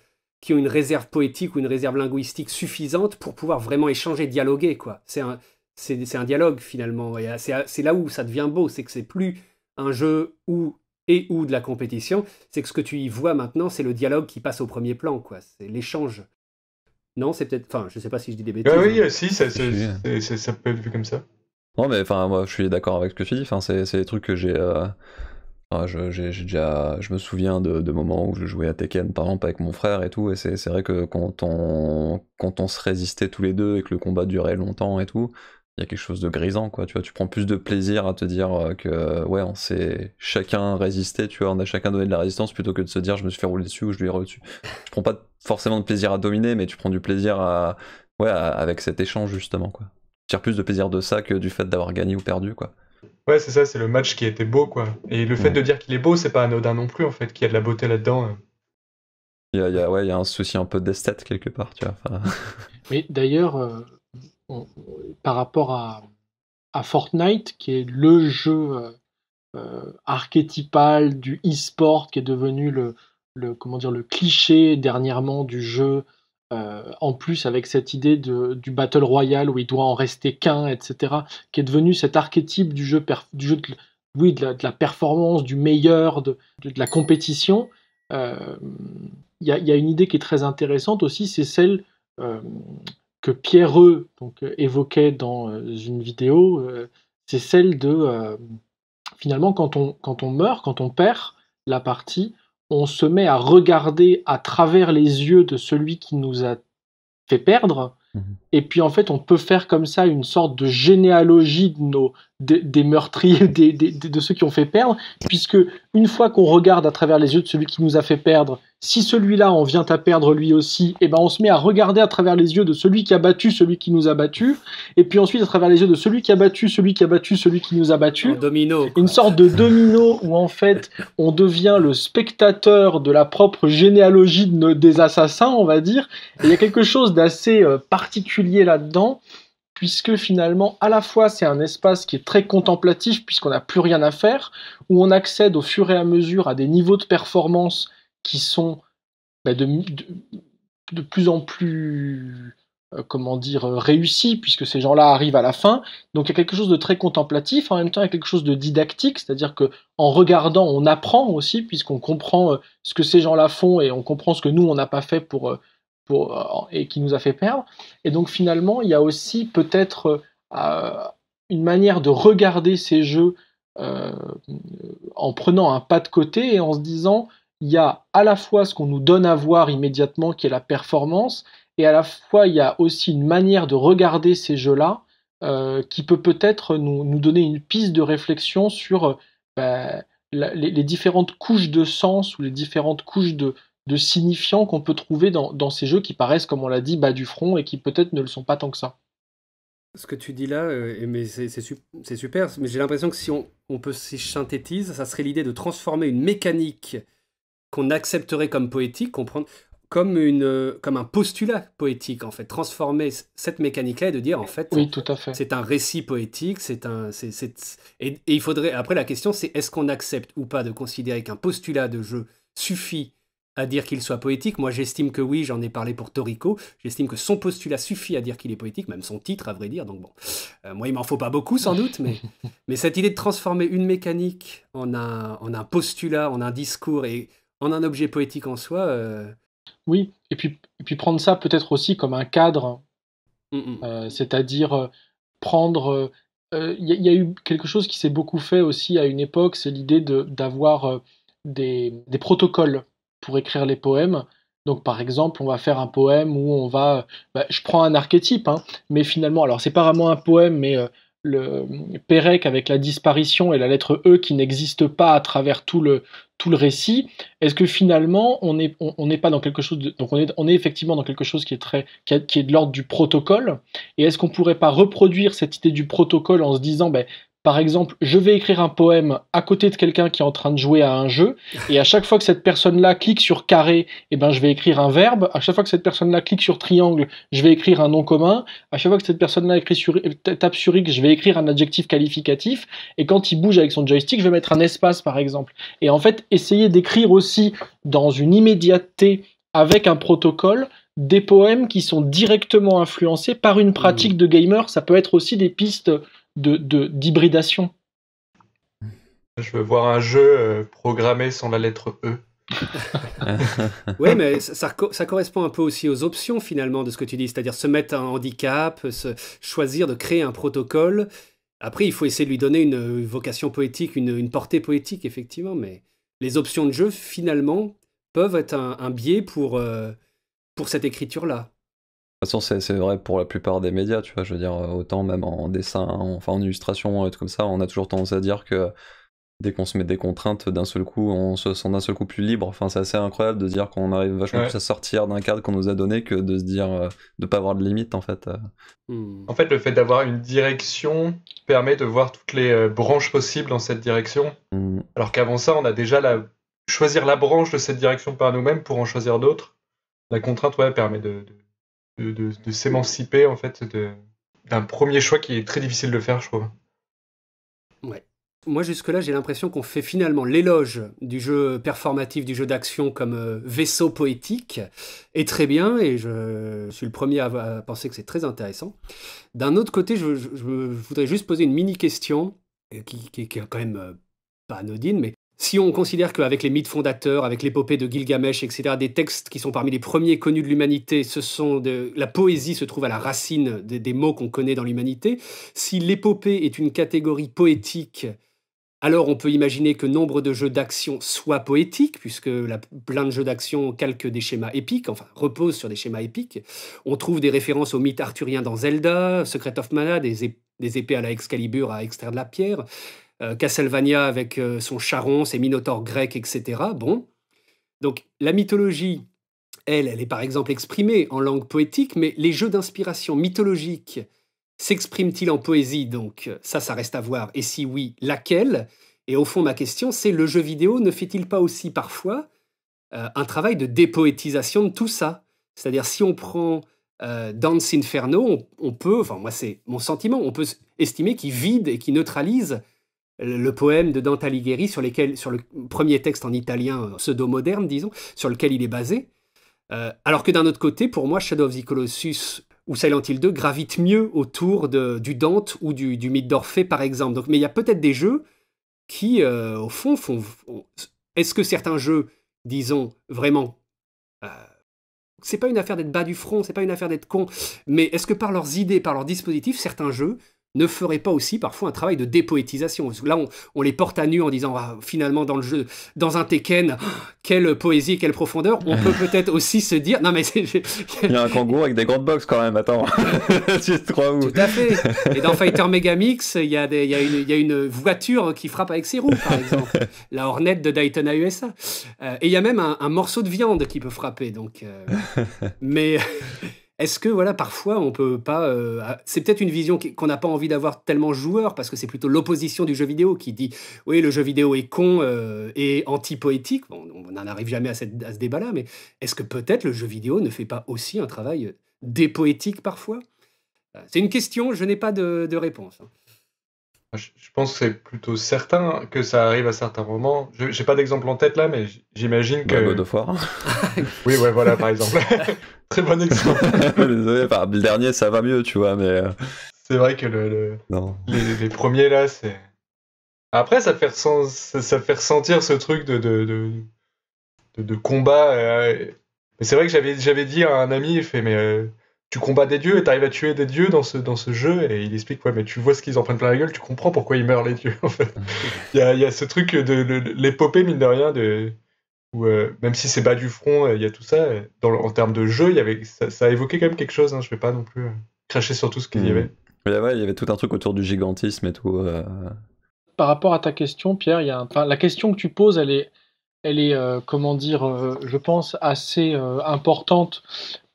qui ont une réserve poétique ou une réserve linguistique suffisante pour pouvoir vraiment échanger, dialoguer. quoi. C'est un, c'est, un dialogue finalement. c'est, là où ça devient beau, c'est que c'est plus un jeu où et ou de la compétition, c'est que ce que tu y vois maintenant, c'est le dialogue qui passe au premier plan, quoi. C'est l'échange. Non, c'est peut-être. Enfin, je sais pas si je dis des bêtises. Ah oui, hein. si, ça, ça peut être vu comme ça. Non, mais enfin, moi, je suis d'accord avec ce que tu dis. c'est, c'est des trucs que j'ai. Euh, je, j'ai, déjà, je me souviens de, moments où je jouais à Tekken par exemple avec mon frère et tout, et c'est, vrai que quand on, on se résistait tous les deux et que le combat durait longtemps et tout, il y a quelque chose de grisant quoi tu vois tu prends plus de plaisir à te dire euh, que ouais on s'est chacun résisté tu vois on a chacun donné de la résistance plutôt que de se dire je me suis fait rouler dessus ou je lui ai roulé dessus tu prends pas forcément de plaisir à dominer mais tu prends du plaisir à ouais avec cet échange justement quoi tire plus de plaisir de ça que du fait d'avoir gagné ou perdu, quoi. Ouais, c'est ça, c'est le match qui était beau, quoi. Et le fait de dire qu'il est beau, c'est pas anodin non plus, en fait, qu'il y a de la beauté là-dedans. Hein. Il y a, ouais, il y a un souci un peu d'esthète quelque part, tu vois. Mais d'ailleurs, euh, par rapport à, Fortnite, qui est le jeu euh, euh, archétypal du e-sport, qui est devenu le, le, comment dire, le cliché dernièrement du jeu euh, en plus avec cette idée du battle royal où il doit en rester qu'un, etc., qui est devenu cet archétype du jeu, de, oui, de la, performance, du meilleur, de, la compétition. Il euh, y, a une idée qui est très intéressante aussi, c'est celle euh, que Pierre donc, évoquait dans une vidéo, c'est celle de, finalement, quand on meurt, quand on perd la partie, on se met à regarder à travers les yeux de celui qui nous a fait perdre. Mhm. Et puis en fait, on peut faire comme ça une sorte de généalogie des meurtriers, de ceux qui ont fait perdre, puisque une fois qu'on regarde à travers les yeux de celui qui nous a fait perdre, si celui-là on vient à perdre lui aussi, eh ben on se met à regarder à travers les yeux de celui qui a battu celui qui nous a battu, et puis ensuite à travers les yeux de celui qui a battu celui qui a battu celui qui nous a battu. domino. Une sorte de domino où en fait on devient le spectateur de la propre généalogie des assassins, on va dire. il y a quelque chose d'assez euh, particulier là-dedans puisque finalement, à la fois, c'est un espace qui est très contemplatif, puisqu'on n'a plus rien à faire, où on accède au fur et à mesure à des niveaux de performance qui sont bah, de, de, plus en plus euh, comment dire euh, réussis puisque ces gens-là arrivent à la fin. Donc il y a quelque chose de très contemplatif, en même temps il y a quelque chose de didactique, c'est-à-dire que en regardant, on apprend aussi puisqu'on comprend euh, ce que ces gens-là font et on comprend ce que nous on n'a pas fait pour, pour et qui nous a fait perdre. Et donc finalement, il y a aussi peut-être une manière de regarder ces jeux en prenant un pas de côté et en se disant il y a à la fois ce qu'on nous donne à voir immédiatement, qui est la performance, et à la fois il y a aussi une manière de regarder ces jeux-là euh, qui peut peut-être nous, nous, donner une piste de réflexion sur euh, bah, les, différentes couches de sens ou les différentes couches de, de signifiants qu'on peut trouver dans, dans, ces jeux qui paraissent, comme on l'a dit, bas du front et qui peut-être ne le sont pas tant que ça. Ce que tu dis là, euh, mais c'est super, mais j'ai l'impression que si on, on peut s'y synthétiser ça serait l'idée de transformer une mécanique qu'on accepterait comme poétique, comprendre comme, une, comme un postulat poétique, en fait, transformer cette mécanique-là et de dire, en fait, oui, tout à fait. c'est un récit poétique, c'est un... et, il faudrait, après la question, c'est est-ce qu'on accepte ou pas de considérer qu'un postulat de jeu suffit à dire qu'il soit poétique Moi, j'estime que oui, j'en ai parlé pour Torico, j'estime que son postulat suffit à dire qu'il est poétique, même son titre, à vrai dire, donc bon, euh, moi, il m'en faut pas beaucoup, sans doute, mais, mais cette idée de transformer une mécanique en un, en un postulat, en un discours, et en un objet poétique en soi. Euh, oui, et puis, puis prendre ça peut-être aussi comme un cadre, mm, mm. Euh, c'est-à-dire euh, prendre. Il y, a eu quelque chose qui s'est beaucoup fait aussi à une époque, c'est l'idée d'avoir des, des protocoles pour écrire les poèmes. Donc par exemple, on va faire un poème où on va, bah, je prends un archétype, hein, mais finalement, alors c'est pas vraiment un poème, mais le Pérec avec la disparition et la lettre E qui n'existe pas à travers tout le tout le récit, est-ce que finalement on n'est on, pas dans quelque chose donc on est, on est effectivement dans quelque chose qui est très qui est de l'ordre du protocole et est-ce qu'on pourrait pas reproduire cette idée du protocole en se disant ben, par exemple, je vais écrire un poème à côté de quelqu'un qui est en train de jouer à un jeu, et à chaque fois que cette personne-là clique sur carré, eh ben, je vais écrire un verbe, à chaque fois que cette personne-là clique sur triangle, je vais écrire un nom commun, à chaque fois que cette personne-là écrit sur, euh, tape sur je vais écrire un adjectif qualificatif, et quand il bouge avec son joystick, je vais mettre un espace, par exemple. Et en fait, essayer d'écrire aussi dans une immédiateté avec un protocole, des poèmes qui sont directement influencés par une pratique mmh. de gamer, ça peut être aussi des pistes d'hybridation. De, Je veux voir un jeu euh, programmé sans la lettre E. oui, mais ça, correspond un peu aussi aux options finalement de ce que tu dis, c'est-à-dire se mettre un handicap, se, choisir de créer un protocole. Après, il faut essayer de lui donner une euh, vocation poétique, une, portée poétique, effectivement, mais les options de jeu, finalement, peuvent être un, biais pour, euh, pour cette écriture-là toute façon, c'est vrai pour la plupart des médias, tu vois. Je veux dire, euh, autant même en dessin, enfin en illustration, euh, et tout comme ça, on a toujours tendance à dire que dès qu'on se met des contraintes, d'un seul coup, on se sent d'un seul coup plus libre. Enfin, c'est assez incroyable de dire qu'on arrive vachement plus à sortir d'un cadre qu'on nous a donné que de se dire euh, de pas avoir de limite, en fait. Hmm. En fait, le fait d'avoir une direction permet de voir toutes les branches possibles dans cette direction. Hmm. Alors qu'avant ça, on a déjà la... choisir la branche de cette direction par nous-mêmes pour en choisir d'autres. La contrainte, ouais, permet de de, s'émanciper en fait d'un premier choix qui est très difficile de faire, je trouve. Ouais. Moi, jusque-là, j'ai l'impression qu'on fait finalement l'éloge du jeu performatif, du jeu d'action comme euh, vaisseau poétique, et très bien, et je suis le premier à penser que c'est très intéressant. D'un autre côté, je, voudrais juste poser une mini-question, euh, qui, qui, est quand même euh, pas anodine, mais si on considère qu'avec les mythes fondateurs, avec l'épopée de Gilgamesh, etc., des textes qui sont parmi les premiers connus de l'humanité, ce sont de... la poésie se trouve à la racine des, mots qu'on connaît dans l'humanité. Si l'épopée est une catégorie poétique, alors on peut imaginer que nombre de jeux d'action soient poétiques, puisque la, plein de jeux d'action calquent des schémas épiques, enfin reposent sur des schémas épiques. On trouve des références aux mythes arthuriens dans Zelda, Secret of Mana, des, des épées à la Excalibur à extraire de la pierre. Euh, Castlevania avec euh, son charron, ses minotaures grecs, etc. Bon. Donc la mythologie, elle, elle est par exemple exprimée en langue poétique, mais les jeux d'inspiration mythologique s'expriment-ils en poésie Donc ça, ça reste à voir. Et si oui, laquelle Et au fond, ma question, c'est le jeu vidéo ne fait-il pas aussi parfois euh, un travail de dépoétisation de tout ça C'est-à-dire si on prend euh, Dance Inferno, on peut, enfin moi c'est mon sentiment, on peut estimer qu'il vide et qu'il neutralise le poème de Dante Alighieri sur, lequel, sur le premier texte en italien euh, pseudo-moderne, disons, sur lequel il est basé. Euh, alors que d'un autre côté, pour moi, Shadow of the Colossus ou Silent Hill 2 gravitent mieux autour du Dante ou du, mythe d'Orphée, par exemple. Donc, mais il y a peut-être des jeux qui, euh, au fond, font... Est-ce que certains jeux, disons, vraiment... c'est pas une affaire d'être bas du front, c'est pas une affaire d'être con, mais est-ce que par leurs idées, par leurs dispositifs, certains jeux ne ferait pas aussi parfois un travail de dépoétisation. là, on, les porte à nu en disant ah, finalement dans le jeu, dans un Tekken, quelle poésie, quelle profondeur. On peut peut-être aussi se dire non mais il y a un kangourou avec des grandes boxes quand même. Attends, tu te crois où Tout à fait. Et dans Fighter Megamix, il y, a y une, voiture hein, qui frappe avec ses roues, par exemple, la Hornette de Daytona USA. Euh, et il y a même un, morceau de viande qui peut frapper. Donc, euh, mais est-ce que voilà, parfois on peut pas. Euh, ah, c'est peut-être une vision qu'on n'a pas envie d'avoir tellement joueur, parce que c'est plutôt l'opposition du jeu vidéo qui dit oui, le jeu vidéo est con euh, et anti-poétique. on n'en arrive jamais à, cette, ce débat-là, mais est-ce que peut-être le jeu vidéo ne fait pas aussi un travail dépoétique parfois euh, C'est une question, je n'ai pas de, réponse. Hein. Je pense que c'est plutôt certain que ça arrive à certains moments. Je n'ai pas d'exemple en tête là, mais j'imagine bah, que. God oui, ouais, voilà, par exemple. Très bon exemple. Désolé, le dernier, ça va mieux, tu vois, mais. Euh. C'est vrai que le, Les, premiers là, c'est. Après, ça fait, ça fait ressentir ce truc de, de, combat. Euh, mais c'est vrai que j'avais dit à un ami, il fait, mais. Euh, tu combats des dieux et t'arrives à tuer des dieux dans ce, dans ce jeu. Et il explique, ouais, mais tu vois ce qu'ils en prennent plein la gueule, tu comprends pourquoi ils meurent les dieux, en fait. Il y a, y a, ce truc de, l'épopée, mine de rien, de, où euh, même si c'est bas du front, euh, il y a tout ça. Euh, en termes de jeu, y avait, ça, a évoqué quand même quelque chose. Hein, je vais pas non plus cracher sur tout ce qu'il y mm. avait. il y avait tout un truc autour du gigantisme et tout. Par rapport à ta question, Pierre, y a la question que tu poses, elle est, elle est comment dire, je pense, assez importante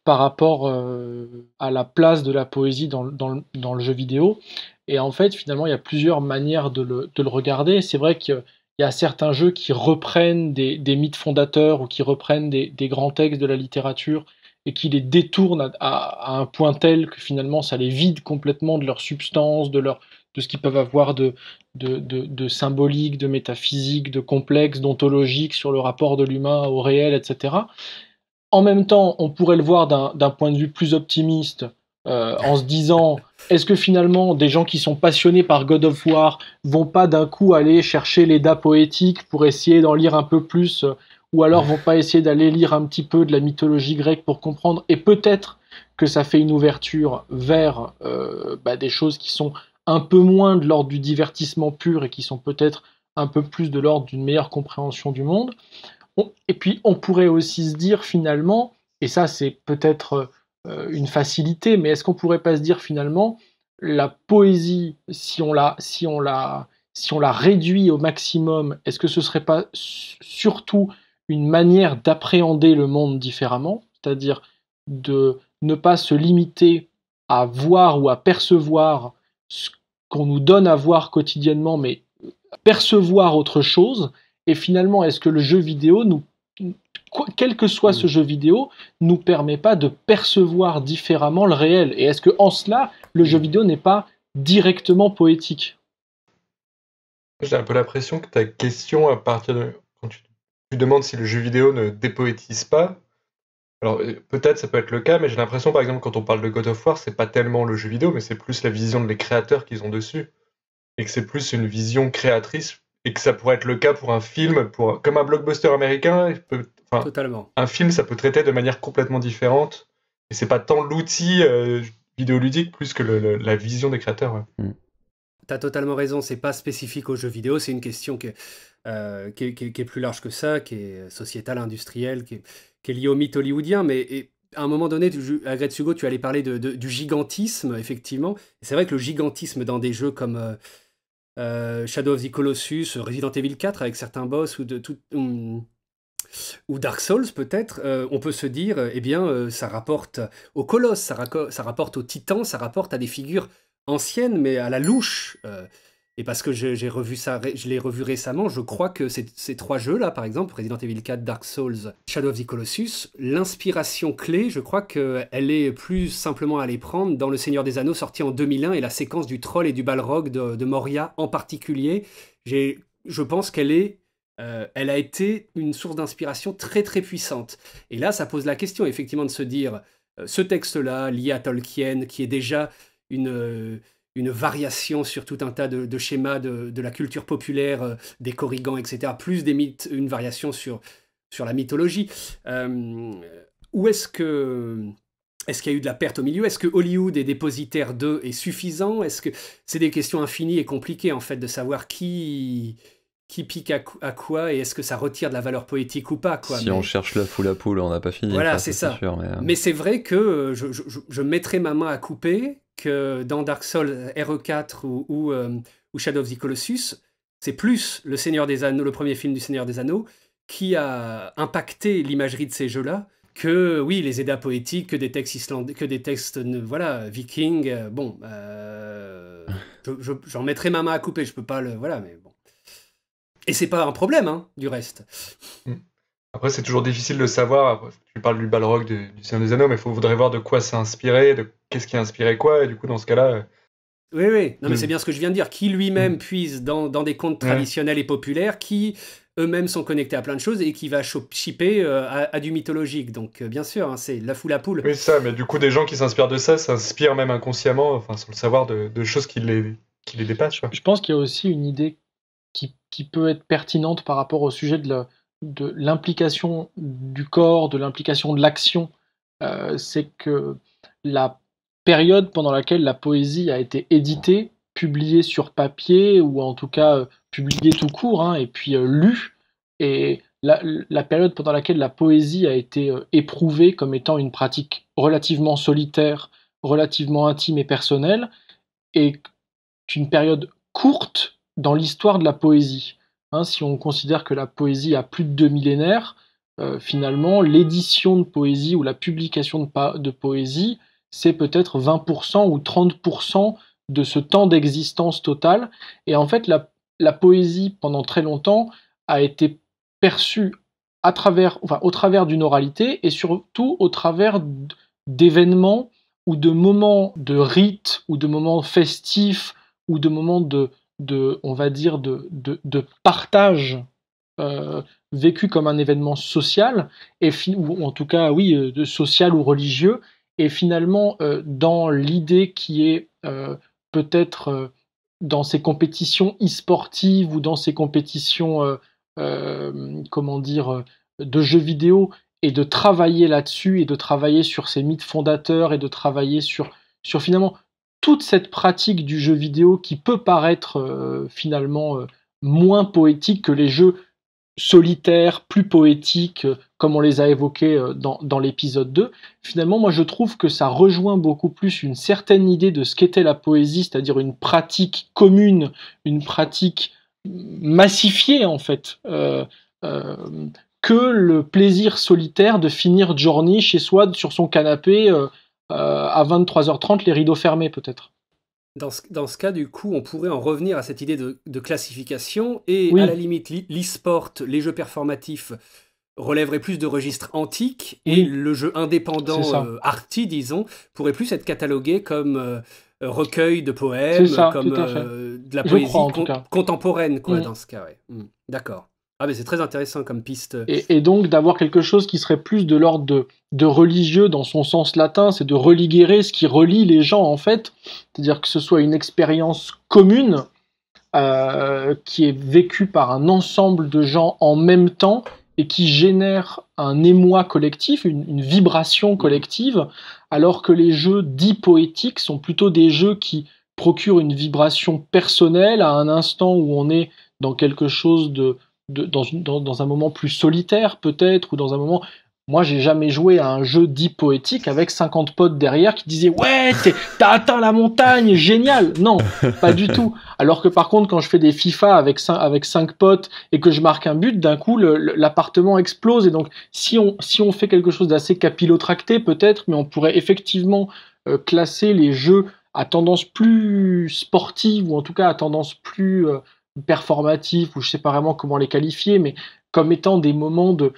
par rapport euh, à la place de la poésie dans, le jeu vidéo. Et en fait, finalement, il y a plusieurs manières de le, regarder. C'est vrai qu'il y a certains jeux qui reprennent des, mythes fondateurs ou qui reprennent des, grands textes de la littérature et qui les détournent à, un point tel que finalement, ça les vide complètement de leur substance, de, leur, de ce qu'ils peuvent avoir de, de, de symbolique, de métaphysique, de complexe, d'ontologique sur le rapport de l'humain au réel, etc. En même temps, on pourrait le voir d'un point de vue plus optimiste, euh, en se disant est-ce que finalement des gens qui sont passionnés par God of War vont pas d'un coup aller chercher les dates poétiques pour essayer d'en lire un peu plus ou alors vont pas essayer d'aller lire un petit peu de la mythologie grecque pour comprendre et peut-être que ça fait une ouverture vers euh, bah, des choses qui sont un peu moins de l'ordre du divertissement pur et qui sont peut-être un peu plus de l'ordre d'une meilleure compréhension du monde et puis, on pourrait aussi se dire finalement, et ça c'est peut-être euh, une facilité, mais est-ce qu'on pourrait pas se dire finalement, la poésie, si on la, si on la, si on la réduit au maximum, est-ce que ce serait pas surtout une manière d'appréhender le monde différemment, c'est-à-dire de ne pas se limiter à voir ou à percevoir ce qu'on nous donne à voir quotidiennement, mais percevoir autre chose, et finalement, est-ce que le jeu vidéo nous quel que soit ce mm. jeu vidéo, nous permet pas de percevoir différemment le réel. Et est-ce que en cela, le jeu mm. vidéo n'est pas directement poétique J'ai un peu l'impression que ta question, à partir de quand tu, demandes si le jeu vidéo ne dépoétise pas, alors euh, peut-être ça peut être le cas, mais j'ai l'impression, par exemple, quand on parle de God of War, c'est pas tellement le jeu vidéo, mais c'est plus la vision de les créateurs qu'ils ont dessus, et que c'est plus une vision créatrice et que ça pourrait être le cas pour un film, pour, comme un blockbuster américain. Totalement. Un film, ça peut traiter de manière complètement différente. Et c'est pas tant l'outil euh, vidéoludique plus que la vision des créateurs. Tu as hmm. T'as totalement raison, c'est pas spécifique aux jeux vidéo, c'est une question qui est, euh, qui, plus large que ça, qui est sociétale, industrielle, qui est, liée au mythe hollywoodien. Mais à un moment donné, tu, Hugo, tu allais parler de, du gigantisme, effectivement. C'est vrai que le gigantisme dans des jeux comme. Euh, euh, Shadow of the Colossus, Resident Evil 4 avec certains boss ou hum, Dark Souls peut-être, euh, on peut se dire, eh bien, euh, ça rapporte aux Colosse, ça, rapporte aux titans, ça rapporte à des figures anciennes, mais à la louche. Et parce que j'ai revu ça, je l'ai revu récemment, je crois que ces, trois jeux-là, par exemple, Resident Evil 4, Dark Souls, Shadow of the Colossus, l'inspiration clé, je crois qu'elle est plus simplement à les prendre dans Le Seigneur des Anneaux sorti en 2001 et la séquence du troll et du balrog de, Moria en particulier. Je pense qu'elle est euh, elle a été une source d'inspiration très très puissante. Et là, ça pose la question effectivement de se dire, euh, ce texte-là, lié à Tolkien, qui est déjà une, euh, une variation sur tout un tas de, schémas de, la culture populaire, euh, des corrigans, etc., plus des mythes, une variation sur, sur la mythologie. Euh, où est-ce que... Est-ce qu'il y a eu de la perte au milieu Est-ce que Hollywood est dépositaire de est suffisant Est-ce que c'est des questions infinies et compliquées en fait de savoir qui qui pique à, quoi et est-ce que ça retire de la valeur poétique ou pas quoi. Si on cherche la foule à poule, on n'a pas fini. Voilà, c'est ça. Euh. mais, c'est vrai que euh, je, je mettrai ma main à couper que dans Dark Souls e RE4 euh, ou, Shadow of the Colossus, c'est plus le Seigneur des Anneaux, le premier film du Seigneur des Anneaux, qui a impacté l'imagerie de ces jeux-là que oui les Eddas poétiques, que des textes islandais, que des textes euh, voilà vikings. Euh, bon, j'en mettrai ma main à couper, je peux pas le voilà, mais bon. Et c'est pas un problème hein, du reste. Mm. Après, c'est toujours difficile de savoir. Tu parles du balrog du, Seigneur des Anneaux, mais il faudrait voir de quoi s'inspirer, inspiré, de qu'est-ce qui a inspiré quoi, et du coup, dans ce cas-là. Euh, oui, oui, non, mais c'est bien ce que je viens de dire. Qui lui-même puise dans, dans, des contes traditionnels et populaires, qui eux-mêmes sont connectés à plein de choses et qui va chipper euh, à, du mythologique. Donc, euh, bien sûr, hein, c'est la foule à poule. Oui, ça, mais du coup, des gens qui s'inspirent de ça s'inspirent même inconsciemment, enfin, sans le savoir, de, choses qui les, qui les dépassent. Je pense qu'il y a aussi une idée qui, qui, peut être pertinente par rapport au sujet de la, de l'implication du corps, de l'implication de l'action, euh, c'est que la période pendant laquelle la poésie a été éditée, publiée sur papier, ou en tout cas euh, publiée tout court, hein, et puis euh, lue, et la, la, période pendant laquelle la poésie a été éprouvée comme étant une pratique relativement solitaire, relativement intime et personnelle, est une période courte dans l'histoire de la poésie. Hein, si on considère que la poésie a plus de deux millénaires, euh, finalement, l'édition de poésie ou la publication de, de poésie, c'est peut-être 20% ou 30% de ce temps d'existence totale. Et en fait, la, la, poésie, pendant très longtemps, a été perçue à travers, enfin, au travers d'une oralité et surtout au travers d'événements ou de moments de rites ou de moments festifs ou de moments de, de, on va dire, de, de, partage euh, vécu comme un événement social, et ou en tout cas, oui, euh, de social ou religieux, et finalement, euh, dans l'idée qui est peut-être dans ces compétitions e-sportives ou dans ces compétitions, comment dire, de jeux vidéo, et de travailler là-dessus, et de travailler sur ces mythes fondateurs, et de travailler sur, sur finalement toute cette pratique du jeu vidéo qui peut paraître euh, finalement euh, moins poétique que les jeux solitaires, plus poétiques, euh, comme on les a évoqués dans, l'épisode 2, finalement moi je trouve que ça rejoint beaucoup plus une certaine idée de ce qu'était la poésie, c'est-à-dire une pratique commune, une pratique massifiée en fait que le plaisir solitaire de finir journée chez soi sur son canapé euh, à 23h30, les rideaux fermés peut-être. Dans ce, cas, du coup, on pourrait en revenir à cette idée de, classification et à la limite, l'e-sport, les jeux performatifs relèveraient plus de registres antiques et le jeu indépendant euh, arti, disons, pourrait plus être catalogué comme euh, recueil de poèmes, comme de la poésie contemporaine, mm. dans ce cas. Mm. D'accord. Ah, mais c'est très intéressant comme piste. Et, donc d'avoir quelque chose qui serait plus de l'ordre de, religieux dans son sens latin, c'est de religuerer ce qui relie les gens en fait, c'est-à-dire que ce soit une expérience commune euh, qui est vécue par un ensemble de gens en même temps et qui génère un émoi collectif, une, une vibration mhm. collective, alors que les jeux dits poétiques sont plutôt des jeux qui procurent une vibration personnelle à un instant où on est dans quelque chose de dans, un moment plus solitaire peut-être, ou dans un moment... Moi, j'ai jamais joué à un jeu dit poétique avec 50 potes derrière qui disaient ouais, t'as atteint la montagne, génial. Non, pas du tout. Alors que par contre, quand je fais des FIFA avec 5, avec potes et que je marque un but, d'un coup, l'appartement explose. Et donc, si on, si on fait quelque chose d'assez capillotracté, peut-être, mais on pourrait effectivement euh, classer les jeux à tendance plus sportive ou en tout cas à tendance plus euh, performatifs, ou je sais pas vraiment comment les qualifier, mais comme étant des moments de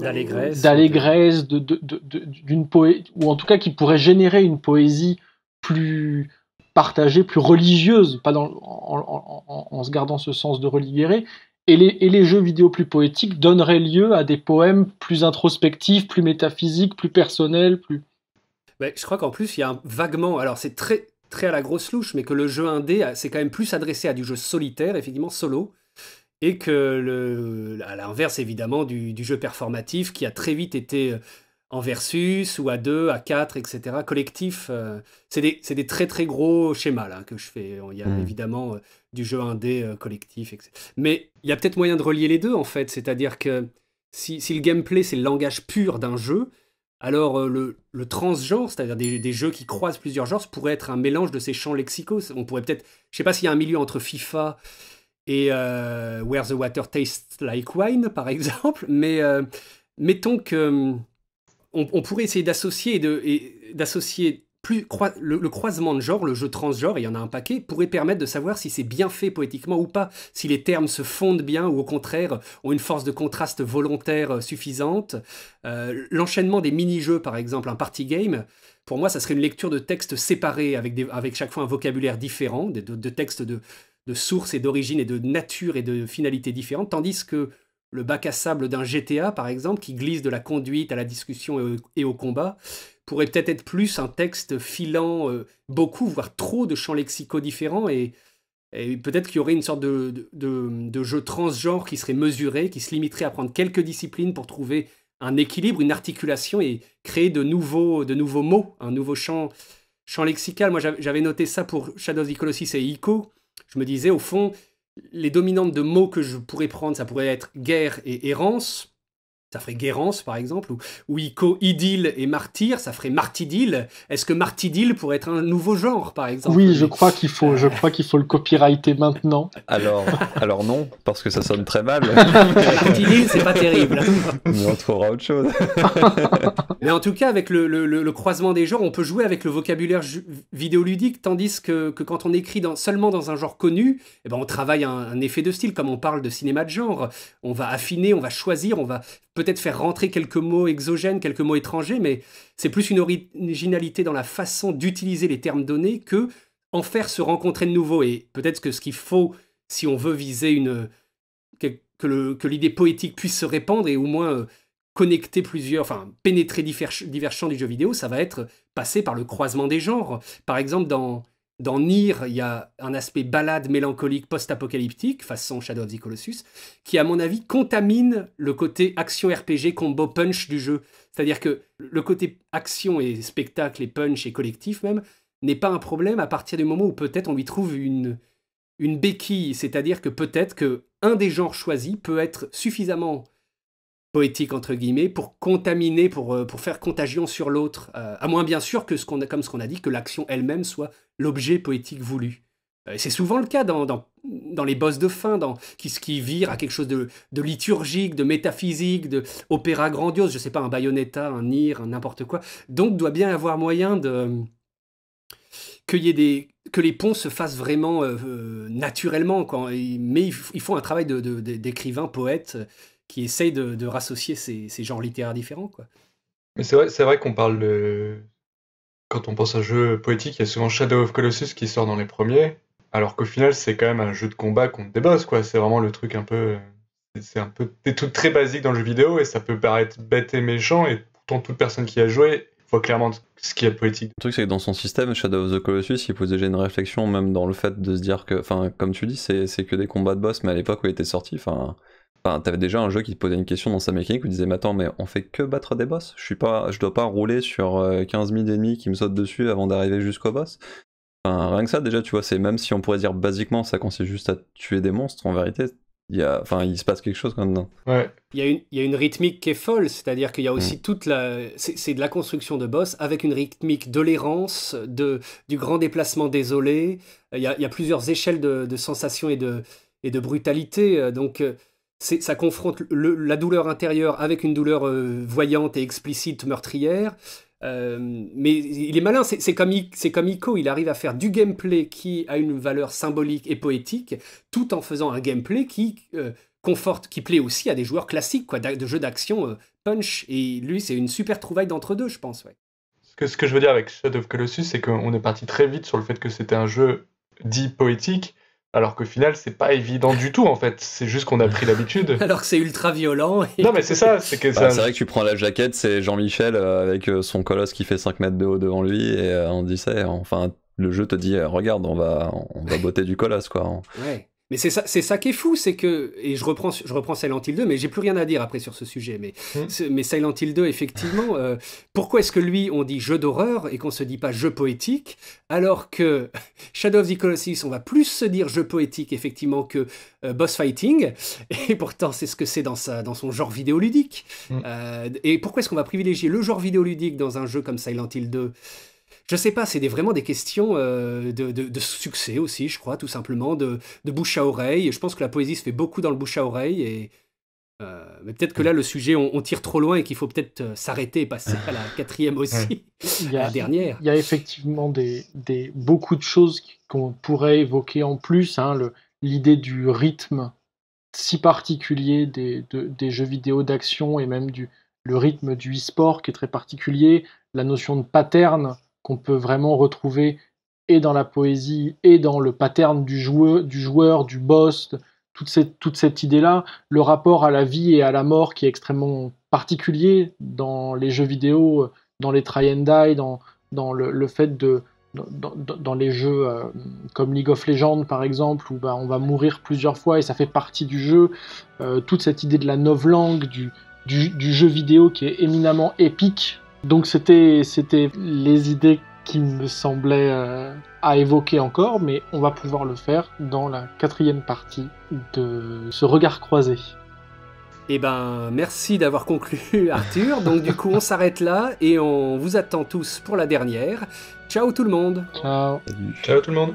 d'allégresse, d'une poésie, ou en tout cas qui pourrait générer une poésie plus partagée, plus religieuse, pas dans, en, se gardant ce sens de religéré, et les, jeux vidéo plus poétiques donneraient lieu à des poèmes plus introspectifs, plus métaphysiques, plus personnels, plus. Bah, je crois qu'en plus, il y a un vaguement. Alors, c'est très, très à la grosse louche, mais que le jeu indé c'est quand même plus adressé à du jeu solitaire, effectivement solo, et que le, à l'inverse évidemment du, jeu performatif qui a très vite été euh, en versus ou à deux, à quatre, etc. Collectif, euh, c'est des, des, très très gros schémas que je fais. Il y a mm. évidemment euh, du jeu indé collectif, etc. Mais il y a peut-être moyen de relier les deux en fait, c'est-à-dire que si, le gameplay c'est le langage pur d'un jeu, alors, euh, le, le transgenre, c'est-à-dire des, jeux qui croisent plusieurs genres, pourrait être un mélange de ces champs lexicaux. On pourrait peut-être. Je ne sais pas s'il y a un milieu entre FIFA et euh, Where the Water Tastes Like Wine, par exemple, mais euh, mettons que. Hum, on, pourrait essayer d'associer et d'associer plus le, croisement de genre, le jeu transgenre, il y en a un paquet, pourrait permettre de savoir si c'est bien fait poétiquement ou pas, si les termes se fondent bien ou au contraire ont une force de contraste volontaire euh, suffisante. Euh, l'enchaînement des mini-jeux, par exemple, un party game, pour moi, ça serait une lecture de textes séparés, avec, avec chaque fois un vocabulaire différent, de, textes de, de sources et d'origine et de nature et de finalité différentes, tandis que le bac à sable d'un GTA, par exemple, qui glisse de la conduite à la discussion et au combat, pourrait peut-être être plus un texte filant euh, beaucoup, voire trop de champs lexicaux différents et, peut-être qu'il y aurait une sorte de, jeu transgenre qui serait mesuré, qui se limiterait à prendre quelques disciplines pour trouver un équilibre, une articulation et créer de nouveaux, de nouveaux mots, un nouveau champ, lexical. Moi, j'avais noté ça pour Shadows Colossus et Ico. Je me disais, au fond, les dominantes de mots que je pourrais prendre, ça pourrait être guerre et errance ça ferait Guérance, par exemple, ou, ou Ico Idil et Martyr, ça ferait Martidil. Est-ce que Martidil pourrait être un nouveau genre, par exemple Oui, je crois qu'il faut, je euh. crois qu'il faut le copyrighter maintenant. Alors, alors non, parce que ça sonne très mal. Martidil, c'est pas terrible. Mais on trouvera autre chose. Mais en tout cas, avec le, croisement des genres, on peut jouer avec le vocabulaire vidéoludique, tandis que, quand on écrit dans, seulement dans un genre connu, eh ben on travaille un effet de style, comme on parle de cinéma de genre. On va affiner, on va choisir, on va peut-être faire rentrer quelques mots exogènes, quelques mots étrangers, mais c'est plus une originalité dans la façon d'utiliser les termes donnés que en faire se rencontrer de nouveau. Et peut-être que ce qu'il faut, si on veut viser une que l'idée poétique puisse se répandre et au moins euh, connecter plusieurs, enfin pénétrer divers, divers champs du jeu vidéo, ça va être passer par le croisement des genres. Par exemple, dans dans Nir, il y a un aspect balade mélancolique post-apocalyptique, façon Shadow of the Colossus, qui, à mon avis, contamine le côté action RPG, combo punch du jeu. C'est-à-dire que le côté action et spectacle et punch et collectif même n'est pas un problème à partir du moment où peut-être on lui trouve une, une béquille. C'est-à-dire que peut-être que un des genres choisis peut être suffisamment poétique entre guillemets pour contaminer, pour, euh, pour faire contagion sur l'autre, euh, à moins bien sûr que ce qu'on a, comme ce qu'on a dit, que l'action elle-même soit l'objet poétique voulu. Euh, c'est souvent le cas dans, les bosses de fin, dans, qui, qui vire à quelque chose de, liturgique, de métaphysique, de opéra grandiose, je sais pas, un Bayonetta, un nir n'importe quoi. Donc doit bien avoir moyen de que, y ait des, que les ponts se fassent vraiment naturellement, quand mais ils font un travail d'écrivain, de, poète, qui essaye de, rassocier ces, genres littéraires différents. Quoi. Mais c'est vrai, c'est vrai qu'on parle de. Quand on pense à un jeu poétique, il y a souvent Shadow of Colossus qui sort dans les premiers, alors qu'au final, c'est quand même un jeu de combat contre des boss, quoi. C'est vraiment le truc un peu. C'est un peu des trucs très basique dans le jeu vidéo et ça peut paraître bête et méchant, et pourtant, toute personne qui a joué voit clairement ce qu'il y a de poétique. Le truc, c'est que dans son système, Shadow of the Colossus, il pose déjà une réflexion, même dans le fait de se dire que. Enfin, comme tu dis, c'est, c'est que des combats de boss, mais à l'époque où il était sorti, enfin Enfin, t'avais déjà un jeu qui te posait une question dans sa mécanique où tu disais, mais attends, mais on fait que battre des boss Je suis pas, je dois pas rouler sur 15 euh, 000 ennemis qui me sautent dessus avant d'arriver jusqu'au boss Enfin, rien que ça, déjà, tu vois, c'est même si on pourrait dire basiquement, ça consiste juste à tuer des monstres, en vérité, il, a, enfin, il se passe quelque chose quand même. Ouais. Il, y a une, il y a une rythmique qui est folle, c'est-à-dire qu'il y a aussi mm. toute la. C'est de la construction de boss avec une rythmique de du grand déplacement désolé. Il y a, y a plusieurs échelles de, de sensations et de, et de brutalité. Euh, donc, euh, ça confronte la douleur intérieure avec une douleur euh, voyante et explicite meurtrière. Euh, mais il est malin, c'est comme, Ico, il arrive à faire du gameplay qui a une valeur symbolique et poétique, tout en faisant un gameplay qui euh, conforte, qui plaît aussi à des joueurs classiques, de jeux d'action punch. Et lui, c'est une super trouvaille d'entre deux, je pense. Ce, que, ce que je veux dire avec Shadow of Colossus, c'est qu'on est parti très vite sur le fait que c'était un jeu dit poétique, alors qu'au final, c'est pas évident du tout, en fait. C'est juste qu'on a pris l'habitude. Alors que c'est ultra violent. Non, mais c'est ça. Bah, c'est vrai que tu prends la jaquette, c'est Jean-Michel euh, avec euh, son colosse qui fait 5 mètres de haut devant lui, et euh, on dit Enfin, le jeu te dit, regarde, on va, on va botter du colosse, quoi. Ouais. Mais c'est ça, c'est ça qui est fou, c'est que, et je reprends, je reprends Silent Hill 2, mais j'ai plus rien à dire après sur ce sujet. Mais, hmm. mais Silent Hill 2, effectivement, euh, pourquoi est-ce que lui, on dit jeu d'horreur et qu'on se dit pas jeu poétique, alors que Shadow of the Colossus, on va plus se dire jeu poétique, effectivement, que euh, boss fighting, et pourtant, c'est ce que c'est dans, dans son genre vidéoludique. Hmm. Euh, et pourquoi est-ce qu'on va privilégier le genre vidéoludique dans un jeu comme Silent Hill 2 je sais pas, c'est vraiment des questions euh, de, de, succès aussi, je crois, tout simplement, de, de, bouche à oreille. Je pense que la poésie se fait beaucoup dans le bouche à oreille, et, euh, peut-être que là, le sujet, on, tire trop loin et qu'il faut peut-être euh, s'arrêter et passer à la quatrième aussi, il y a, la dernière. Il y a effectivement des, des beaucoup de choses qu'on pourrait évoquer en plus, hein, l'idée du rythme si particulier des, des jeux vidéo d'action et même du, le rythme du e-sport qui est très particulier, la notion de pattern qu'on peut vraiment retrouver et dans la poésie et dans le pattern du joueur, du, boss, toute cette, idée-là, le rapport à la vie et à la mort qui est extrêmement particulier dans les jeux vidéo, dans les try and die, dans, le, fait de... Dans, les jeux euh, comme League of Legends par exemple, où bah, on va mourir plusieurs fois et ça fait partie du jeu, euh, toute cette idée de la novlangue, du, du, du jeu vidéo qui est éminemment épique, donc c'était c'était les idées qui me semblaient euh, à évoquer encore, mais on va pouvoir le faire dans la quatrième partie de ce regard croisé. Eh ben, merci d'avoir conclu, Arthur. Donc du coup, on s'arrête là et on vous attend tous pour la dernière. Ciao tout le monde. Ciao. Ciao tout le monde.